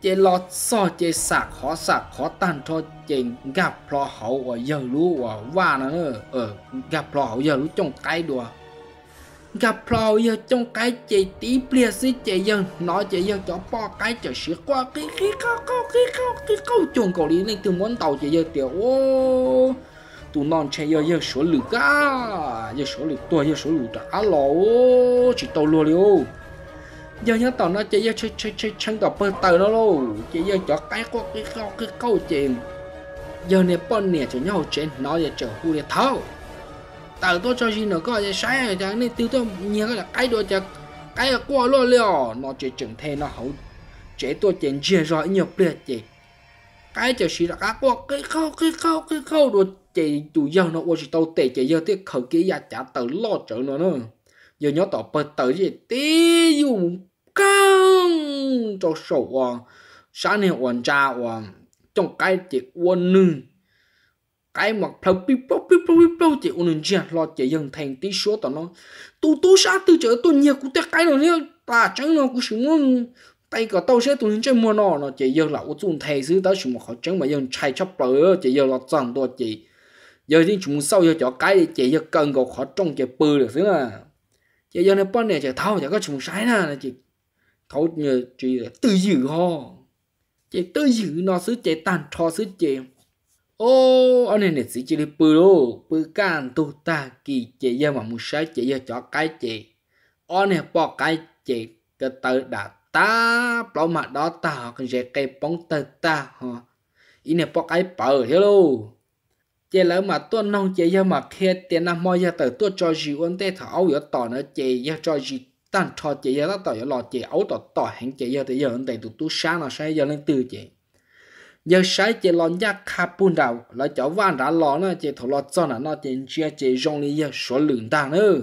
เจลอดซอเจสักขอสักขอตันทอเจงกับพลอเขาว่าอย่ารู้ว่าว่านะ เออเออกับพลอเขาอย่ารู้จงไกลดัวกับพลอยาจงไกลเจตีเปลี่ยนสิเจยังน้อยเจยังจะปอไกลจะเสียกว่าขี้ขี้เข้าเข้าขี้เข้าขี้เข้าจงเกาหลีในตัวมันเต่าเจยังเตียวโอ้ tu non chạy yo yo số lử ga yo số lử tua yo số lử trả lỗ chỉ tàu lùa liu giờ nhớ tàu nó chạy yo chạy chạy chạy chân tàu bơi tàu đó luôn chạy yo cho cái có cái câu cái câu chuyện giờ này bọn nè cho nhau chuyện nó giờ chờ hu để thâu tàu tôi cho gì nữa có giờ sáng chẳng nên tiêu tôi nhiều cái là cái đồ chặt cái là qua lo liều nó chỉ chừng thế nó hậu chế tôi chuyện chia rồi nhiều biệt chị cái chờ xí là cá qua cái khâu cái khâu cái khâu đồ chị chủ giờ nó qua tàu tệ chị giờ tiếp khẩu kia ya trả tờ lo trở nó nữa giờ nhớ tỏ bật tờ gì tí dùng căng cho sổ hoàng sáng nay hoàng cha hoàng trong cái chị quân nương cái mặt phao pi pao pi pao pi pao chị ôn chia lo chị dần thành tí số tao nó tu tu sa tư chở tôi nhiều cũng tiếc cái nó nhớ ta chẳng nó cũng sướng ngon tay cả tao sẽ tụi chơi mua nó nó chị giờ là ôn dùng thầy sư tao sướng một khẩu chẳng mà dần chạy chấp bờ chị giờ là chẳng đồ chị giờ thì chúng sau giờ cho cái thì chỉ giờ cần có khó trong cái bự được thế mà chỉ giờ này bắt này chỉ thao chỉ có chúng sai nè chỉ thâu như chỉ tự giữ ho chỉ tự giữ nó sứ chỉ tàn cho sứ chỉ ô anh này này sứ chỉ đi bự đâu bự can tu ta kỳ chỉ giờ mà muốn sai chỉ giờ cho cái chỉ anh này bỏ cái chỉ cái tờ đã ta bảo mặt đó ta họ cần sẽ cái bóng tờ ta họ ý này bỏ cái bờ thế luôn chế lỡ mà tôi nông chế giờ mà khi tiền năm mọi giờ tới tôi cho gì vấn đề thở ấu giờ tỏ nữa chế giờ cho gì tăng cho chế giờ tỏ giờ lọ chế ấu tỏ tỏ hẹn chế giờ tới giờ vấn đề tụt tu sáng là sáng giờ lên từ chế giờ sáng chế lọ nhá khá bún đầu là chỗ van đã lọ nữa chế thổ lọ cho nó nó chế chia chế rong đi giờ số lượng tăng nữa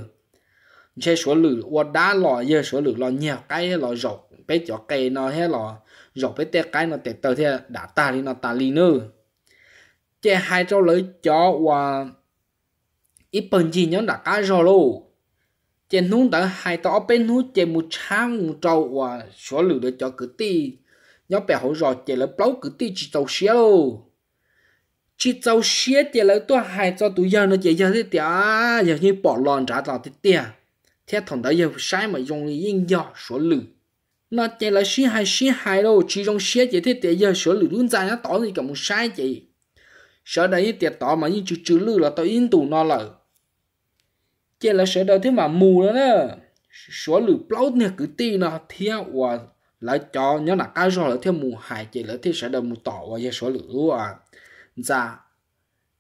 chế số lượng và đá lọ giờ số lượng lọ nhiều cái lọ rộng bé chó cây nó hết lọ rộng bé té cái nó té tờ thế đã ta đi nó ta đi nữa chế hai trâu lưỡi chó và ít phần gì nhóm đã cá rồi luôn chế nút đã hai tao bên nút chế một trăm một trâu và số lượng được cho cứ ti nhóm bè hỗ trợ chế lấy bao cứ ti chỉ trâu xía luôn chỉ trâu xía chế lấy tôi hai cho tụi giờ nó chế giờ thế tía giờ như bỏ lòn trả tao thế tía thế thằng đó giờ sai mà dùng yên giờ số lượng nó chế là xí hai xí hai đâu chỉ dùng xía chế thế tía giờ số lượng luôn dài nó tỏ thì cả một sai chị sở đấy tiệt tỏ mà như chữ chữ lư là tao in tù nó lợ chỉ là sở đầu thế mà mù đó nè số lử plau nè cứ ti nó theo và lại cho nhớ là cái rồi là theo mù hại chỉ là thế sở đầu mù tỏ và giờ số lử à dạ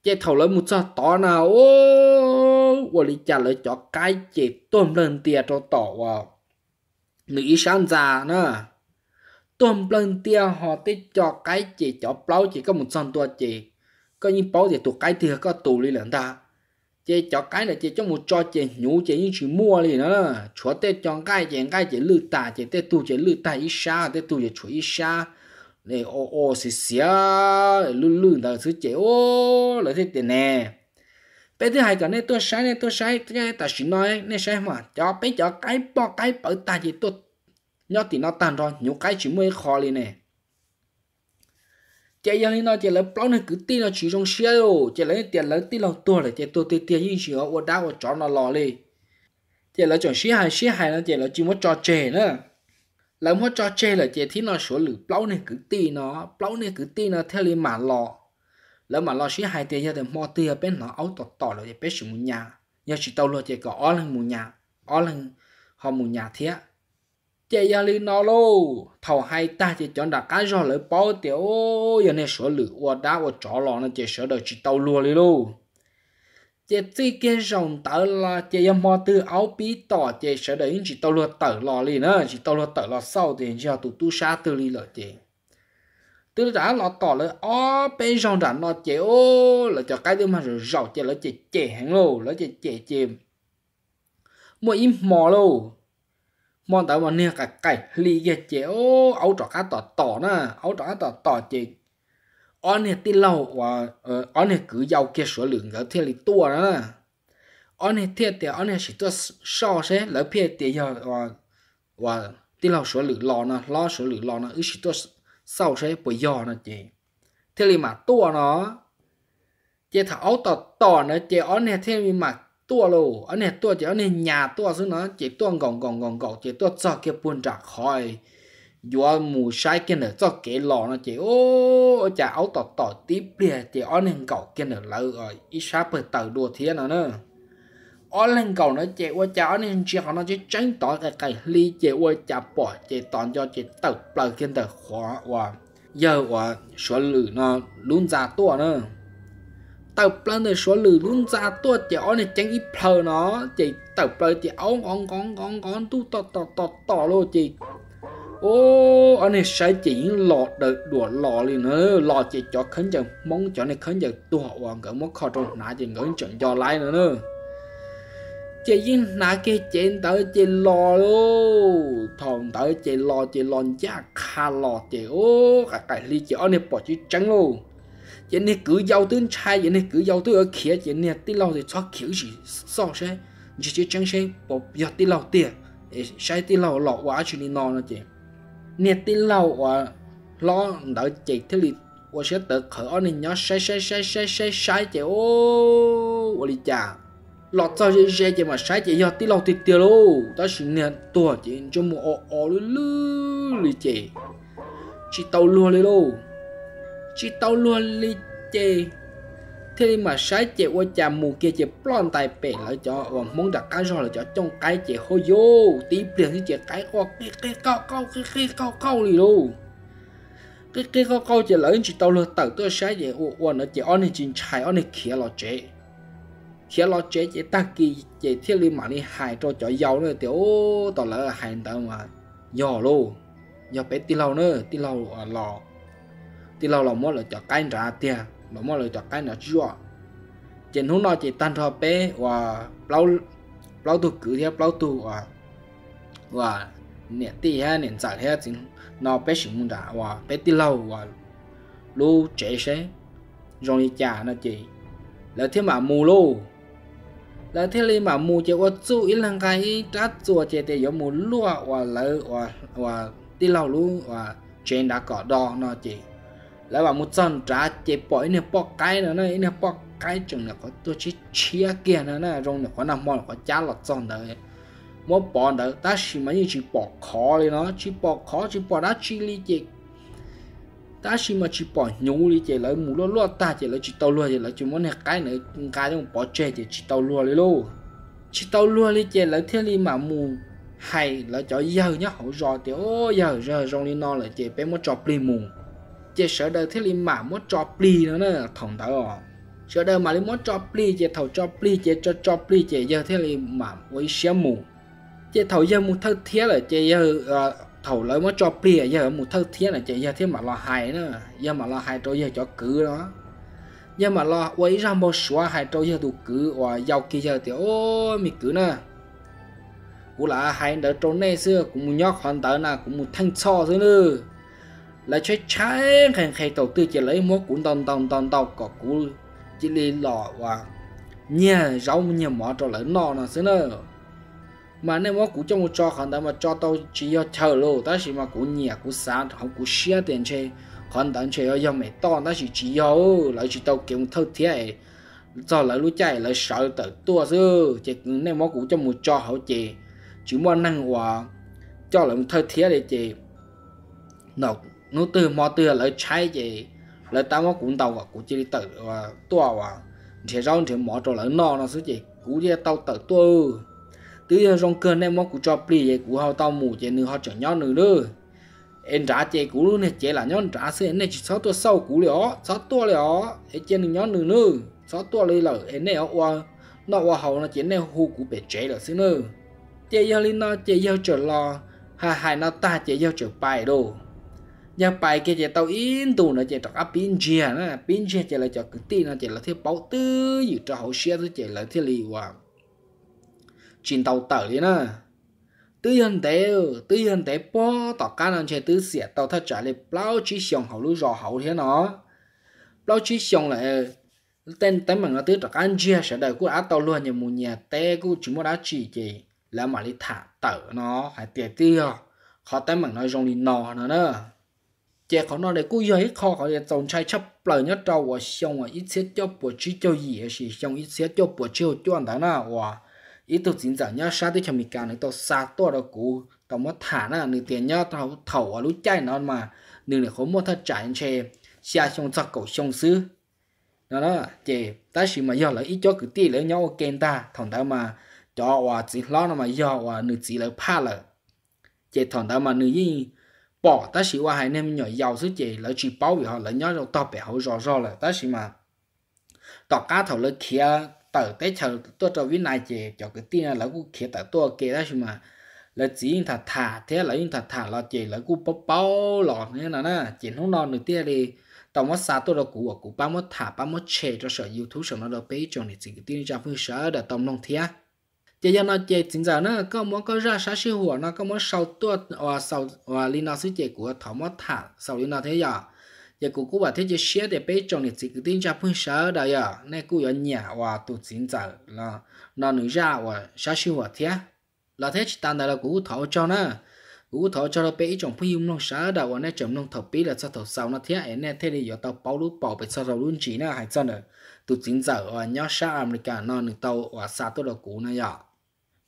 chỉ thầu lấy một sao tỏ nào ô và lý trả lời cho cái chỉ tôm lên tiệt cho tỏ và nữ sáng già nữa tôm lên tiệt họ tới cho cái chỉ cho plau chỉ có một son tua chỉ có những bao giờ tụ cái thì có tụ lên lần ta chế cho cái là chế cho một cho chế nhũ chế những chỉ mua liền đó là chúa tê cho cái chế cái chế lư tà chế tê tu chế lư tà ít xa tê tu chế chúa ít xa này ô ô xì xía lư lư đó thứ chế ô là thế tiền nè bây thứ hai cái này tôi sai này tôi sai cái ta chỉ nói này sai mà cho bây cho cái bỏ cái bỏ ta chế tôi nhớ thì nó tan rồi nhũ cái chỉ mua khó liền này chạy yên lên nó chạy lấy bao này cứ tin nó chỉ trong xe rồi chạy lấy tiền lớn tin lâu tua rồi chạy tua tiền tiền như chỉ họ ở đá ở chó nó lò đi chạy lấy chọn xe hai xe hai nó chạy lấy chỉ mất cho chè nữa lấy mất cho chè là chạy thì nó số lượng bao này cứ tin nó bao này cứ tin nó theo lên mà lò lấy mà lò xe hai tiền giờ thì mua tiền bên nó áo tỏ tỏ rồi chạy bên sự mua nhà giờ chỉ tàu luôn chạy có ở lên mua nhà ở lên họ mua nhà thiệt chế gia lý nó lô thầu hai ta chỉ chọn đặt cái rồi lại bao tiểu giờ này số lửa và đá và chó lò nó chỉ sửa được chỉ tàu lùa đi lô chế tuy cái rồng tớ là chế yếm mò từ áo bí tỏ chế sửa được chỉ tàu lùa tớ lò đi nữa chỉ tàu lùa tớ lò sau thì giờ tụ tu sa từ đi lợ chế từ đã lọ tỏ lại ó bé rồng đã nó chế ô là cho cái thứ mà rồi rầu chế là chế chế hàng lô là chế chế chế mỗi im mò lô มอนแต่วันเนี่ยกะไก่ลีเกเจโอเอาต่อกาต่อต่อนะเอาต่อกาต่อต่อเจออนเนี่ยติเล่าว่าเอออันเนี่ยกือยาวเกสวหลืองกับเทียลตัวนะอันเนี่ยเทียเตียอันเนี่ยสิตัวชอใช่แล้วเพียเตียว่าว่าติเล่าสวหลือรอนะรอสวหลือรอนะอือสิตัวเศร้าใช่ปวยย่อนะเจเทียลีมาตัวเนาะเจถ้าเอาต่อต่อนะเจออนเนี่ยเทียลีมา tua lô anh này tua chỉ anh này nhà tua xứ nó chỉ tua gồng gồng gồng gồng chỉ tua cho kia buôn trả khỏi do mù sai kia nữa cho kế lò nó chỉ ô chả áo tỏ tỏ tiếp bìa chỉ anh này gầu kia nữa là rồi ít sao bởi tàu đua thiên nó nữa anh lên cầu nó chỉ qua chả anh này chiếc họ nó chỉ tránh tỏ cái cái ly chỉ qua chả bỏ chỉ toàn cho chỉ tàu bờ kia nữa khó quá giờ quá số lượng nó luôn ra tua nữa tàu plan này số lử luôn ra tua chéo này tránh ít phờ nó chỉ tàu plan chéo con con con con tu to to to to luôn chị ô anh này sai chỉ lọ đợi đùa lọ liền nữa lọ chỉ cho khấn giờ mong cho này khấn giờ tu họ hoàng cỡ mất khó trâu nãy chỉ ngỡ chuyện cho lại nữa nữa chị yên nãy cái chuyện tới chị lọ luôn thằng tới chị lọ chị lon chắc khá lọ chị ô cái cái ly chị anh này bỏ chị trắng luôn vậy nên cứ giàu tới trai vậy nên cứ giàu tới ở kia vậy nên tí lâu thì cho kiểu gì sao sẽ chỉ chỉ chẳng sẽ bỏ giờ tí lâu tiền sai tí lâu lọ quá chỉ nên nó chị nên tí lâu quá lo đỡ chị thì tôi sẽ tự khởi nên nhớ sai sai sai sai sai sai chị ô tôi đi chả lọ cho chị sai chị mà sai chị giờ tí lâu thì tiền luôn đó chỉ nên tua chị cho mua ô ô lư lư chị chỉ tàu lừa lên chỉ tao luôn li chê thế mà sai chè qua chà mù kia chè plon tài bể là cho và muốn đặt cái rồi là cho trong cái chè hôi vô tí tiền thì chè cái qua cái cái cao cao cái cái cao cao gì đâu cái cái cao cao chè lớn chỉ tao luôn tao tôi sai chè qua nó chè on thì chỉ chạy on thì kia lo chế, kia lo chế chè ta kỳ chè thiết li mà đi hại cho cho giàu nữa thì ô, tao là hại tao mà giò luôn giò bé tí lâu nữa tí lâu à, lo thì lâu lòng mua là cho cái ra tiền nó mua là cho cái nó chưa trên hôm đó chỉ tan thọ bé và lâu lâu tu cử theo lâu tu và và nè tì ha nè trả theo chính nó bé sử dụng đã và bé tì lâu và lu chế sẽ rồi trả nó chỉ là thế mà mù lô là thế này mà mù chỉ có chú ý lăng cái trả chùa chỉ để giống mù lúa và lỡ và và tì lâu luôn và trên đã có đo nó chỉ là bảo một trận trả chế bỏ nè bỏ cái nữa này nè bỏ cái chừng là có tôi chỉ chia kia nữa nè rồi nè có nằm mòn có chả lọt trận đấy mỗi bỏ đấy ta chỉ mà như chỉ bỏ khó đi nó chỉ bỏ khó chỉ bỏ đã chỉ li chế ta chỉ mà chỉ bỏ nhú đi chế lấy mù lo lo ta chế lấy chỉ tàu luôn chế lấy chỉ muốn nè cái này cái trong bỏ chế chế chỉ tàu luôn đi luôn chỉ tàu luôn đi chế lấy thiên li mà mù hay là cho giờ nhá hậu rò thì ô giờ giờ rong đi non là chế bé muốn chọc li mù ជា sở đời thế li mà muốn cho pli nữa nè thòng tới rồi đời mà li muốn cho pli chỉ thầu cho pli chỉ cho cho pli chỉ giờ thế li mà với xé mù chỉ thầu giờ mù thơ thiết là chỉ giờ ờ, thầu muốn cho pli giờ mù thơ thiết là chỉ giờ thế mà lo hại nữa giờ mà lo hại rồi giờ cho cứ đó giờ mà lo với ra một số hại rồi giờ tụ cứ và ờ, giàu kia giờ thì ôi mình cứ nè cũng là hai đứa trốn này xưa cũng nhóc hoàn tới là cũng một thanh so thế nữa lại chơi trái hàng hàng đầu tư chỉ lấy mua cũng tông tông tông tông có cú chỉ lấy lọ và nhà rau nhà mỏ cho lấy nọ nó xí nữa mà nếu mà cũng trong một cho khán mà cho tao chỉ cho chờ lô ta chỉ mà cũng nhà cũng sáng không cũng xia tiền chơi khán đàn chơi ở nhà mẹ to ta chỉ chỉ cho lại chỉ tao kiếm thâu thiệt cho lại lúc chạy lại sợ tự tua chứ chỉ nếu mà cũng trong một cho hậu chị chỉ muốn năng hòa cho lại thâu thiệt để chị nọc nó từ mò từ lấy trái gì lấy tao mò cũng tàu và cũng chỉ tự và tua và thì rau thì mò cho lấy no nó suốt gì cũng chỉ tàu tự tua từ giờ rong cơn em mò cũng cho pli vậy cũng hao tàu mù chỉ nửa họ chẳng nhau nửa nữa em trả chị cũng luôn này chị là nhau trả xe này chỉ sáu tua sau cũng liỏ sáu tua liỏ em chỉ nửa nhau nửa nữa sáu tua lấy là em này qua nó qua hậu nó chỉ này hù cũng bị chế là xin nữa chị yêu linh nó chị yêu trở lo hai hai nó ta chị yêu trở bài đồ giờ bài kia chỉ tàu in tù nó chỉ trọc áp pin chia nó là pin chia chỉ là cho cái tin nó chỉ là thiết báo tư dự cho hậu xe tôi chỉ là thiết lì hoàng chín tàu tở đi nè tư nhân tế tư nhân tế bỏ tỏ cá nó chỉ tư xẻ tàu thật trả lại bao chỉ xong hậu lũ rò hậu thế nó bao chỉ xong là tên tên mình nó tư trọc ăn chia sẽ đợi của á tàu luôn nhà mù nhà té của chúng nó đã chỉ chỉ là mà đi thả tở nó hay tiệt tiêu họ tên mình nói rong đi nò nó nữa chế khó nó để cú giới khó khó để tổng trai chấp lời nhất trâu và xong và ít xét cho bộ trí cho gì hay gì xong ít xét cho bộ trí cho anh ta na và ít tôi chính giả nhớ sát tới cho mình cả này tôi xa to đó cũ tao mất thả na nửa tiền nhá thầu thầu ở lúc chạy nó mà nửa này khó mua thật chạy anh chè xa xong chắc cầu xong xứ nó đó chế ta chỉ mà giờ là ít cho cứ ti lấy nhau kèm ta thằng ta mà cho và chỉ lo nó mà giờ và nửa chỉ là pa là chế thằng ta mà nửa gì bỏ ta sĩ qua hai nem nhỏ giàu thứ gì lấy chỉ bao bị họ lấy nhớ rồi tao bị họ rõ rõ là ta sĩ mà tao cá thầu lỡ kia tờ tế chờ tôi cho viết này chị cho cái tin là cũng kia tờ tôi kia ta sĩ mà lấy chỉ in thật thả thế lấy in thật thả là chị lỡ cũng bao bao lọt như là na chỉ không lo được tia đi tao mất xa tôi đâu cũ ở cũ ba mất thả ba mất chè cho sợ youtube sợ nó đâu bé cho nên chỉ cái tin cho phương sợ đã tao nông thiệt chỉ cho nó chỉ chính giờ nó có muốn có ra sáng siêu hùa nó có muốn sau tua và sau và linh nào suy chế của thảo mất thả sau linh nào thế giờ giờ cụ cụ bảo thế chỉ xé để bây trong lịch sử tin cho phun sáu đó giờ nay cụ ở nhà và tụ chính giờ là nó nữ ra và sáng siêu hùa thế là thế chỉ tan đại là cụ thảo cho nó cụ thảo cho nó bây trong phun yếm nông sợ đó và nay chấm nông thập bí là sao thảo sau nó thế ấy nay thế thì giờ tao bảo lúc bảo bị sao luôn chỉ nó hay chân nữa tụ chính giờ và nhau sa America nó nữ tàu và sa tôi là cụ này giờ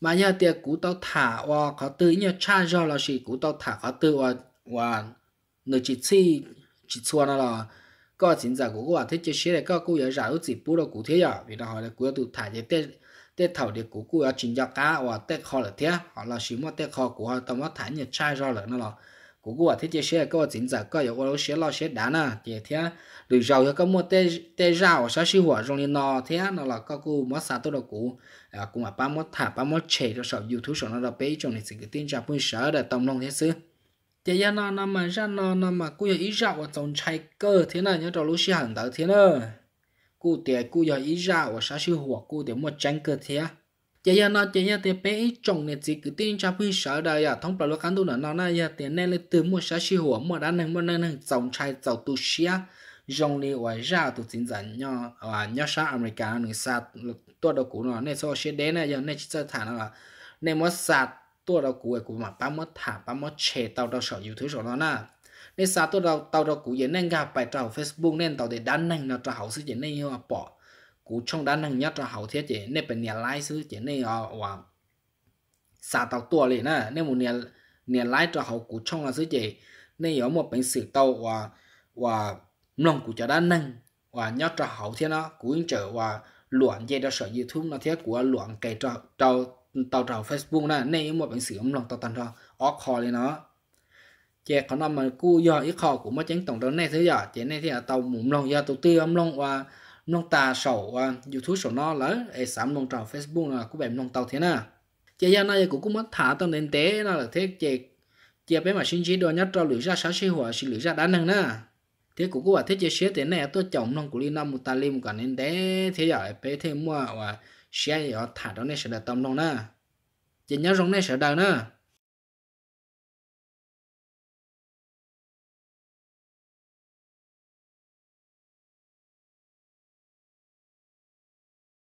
mà nhà tiệc cú tao thả và có tư nhà cha do là chỉ cú tao thả có tư và và người chỉ chi chỉ xua nó là có chính giả của cô à thích chơi xí này có cô giờ giả giải chỉ bù đâu cụ thế giờ à? vì nó hỏi là cô tụ thả cái tết tết thảo để của cô ở chính giả cá và tết kho là thế họ là chỉ mà tết kho của họ tao mất thả nhà cha do là nó là của của thế chế xe có chính giả có có xe lo sẽ đá nè chế thế được giàu có mua tê tê rau sao xí hỏa trong liên nọ thế nó là có cụ mất xa tôi đâu cũ cũng là ba mất thả ba mất chè cho sợ youtube sợ nó là bấy trong này sự cái tin chào buổi sợ để tổng lòng thế xứ chế giờ nó nó mà ra nó nó mà cụ giờ ý rau ở trong chạy cơ thế này nhớ trò lúc xí hẳn tới thế nữa cụ tiền cụ giờ ý rau và sao xí hỏa cụ tiền mua tránh cơ thế giờ giờ nó giờ giờ thì bé trồng này chỉ cứ tin cha phi sợ đời à thông báo lúc khán à, tu là nó này giờ tiền này là từ mua sa chi hùa mua đan này mua này này trồng chai trồng tu xia dòng này ngoài ra tu chính dẫn nhau à nhau sa America người xa tua đầu cũ nó nên so sánh đến này giờ nên chỉ thả nó là nên mua xa tua đầu cũ của mà ba mất thả ba mất chè tàu đầu sở nhiều thứ rồi nó nè nên xa tua đầu tàu đầu cũ giờ nên gặp bài trào Facebook nên tàu để đan này nó trào hậu sự giờ nên yêu à bỏ cú trong đan hàng nhất cho hậu thiết chế nên bên nhà lái xứ chế nên ở và xả tàu tua liền nè nên một nhà nhà lái cho hậu cú trong là xứ chỉ nên ở một bên sử tàu và và nông cú cho đan năng và nhất cho hậu thiết nó cú yên trở và luận dây cho sở youtube nó thiết của luận kể cho tàu tàu tàu facebook nè nên ở một bên sử ông lòng tàu tần cho ó khó lên nó chế có năm mà cú do ít khó của mất tránh tổng đơn này thứ giờ chế này thì ở tàu mủm lòng do tàu tiêu âm lòng và nông ta sổ à, youtube sổ nó lỡ ai sắm nông trào facebook là cũng bèm nông tàu thế nào chị ra nay cũng cũng mất thả tâm đến tế là thế chị chị bé mà xin chỉ đồ nhất cho lưỡi ra sáu sinh hòa sinh lưỡi ra đá năng nè thế cũng cũng là thế chị xế thế này tôi chồng nông của liên năm một ta liên một cả nên tế thế giờ bé thêm mua và xé giờ thả đó này sẽ là tâm nông nè chị nhớ rong này sẽ đời nè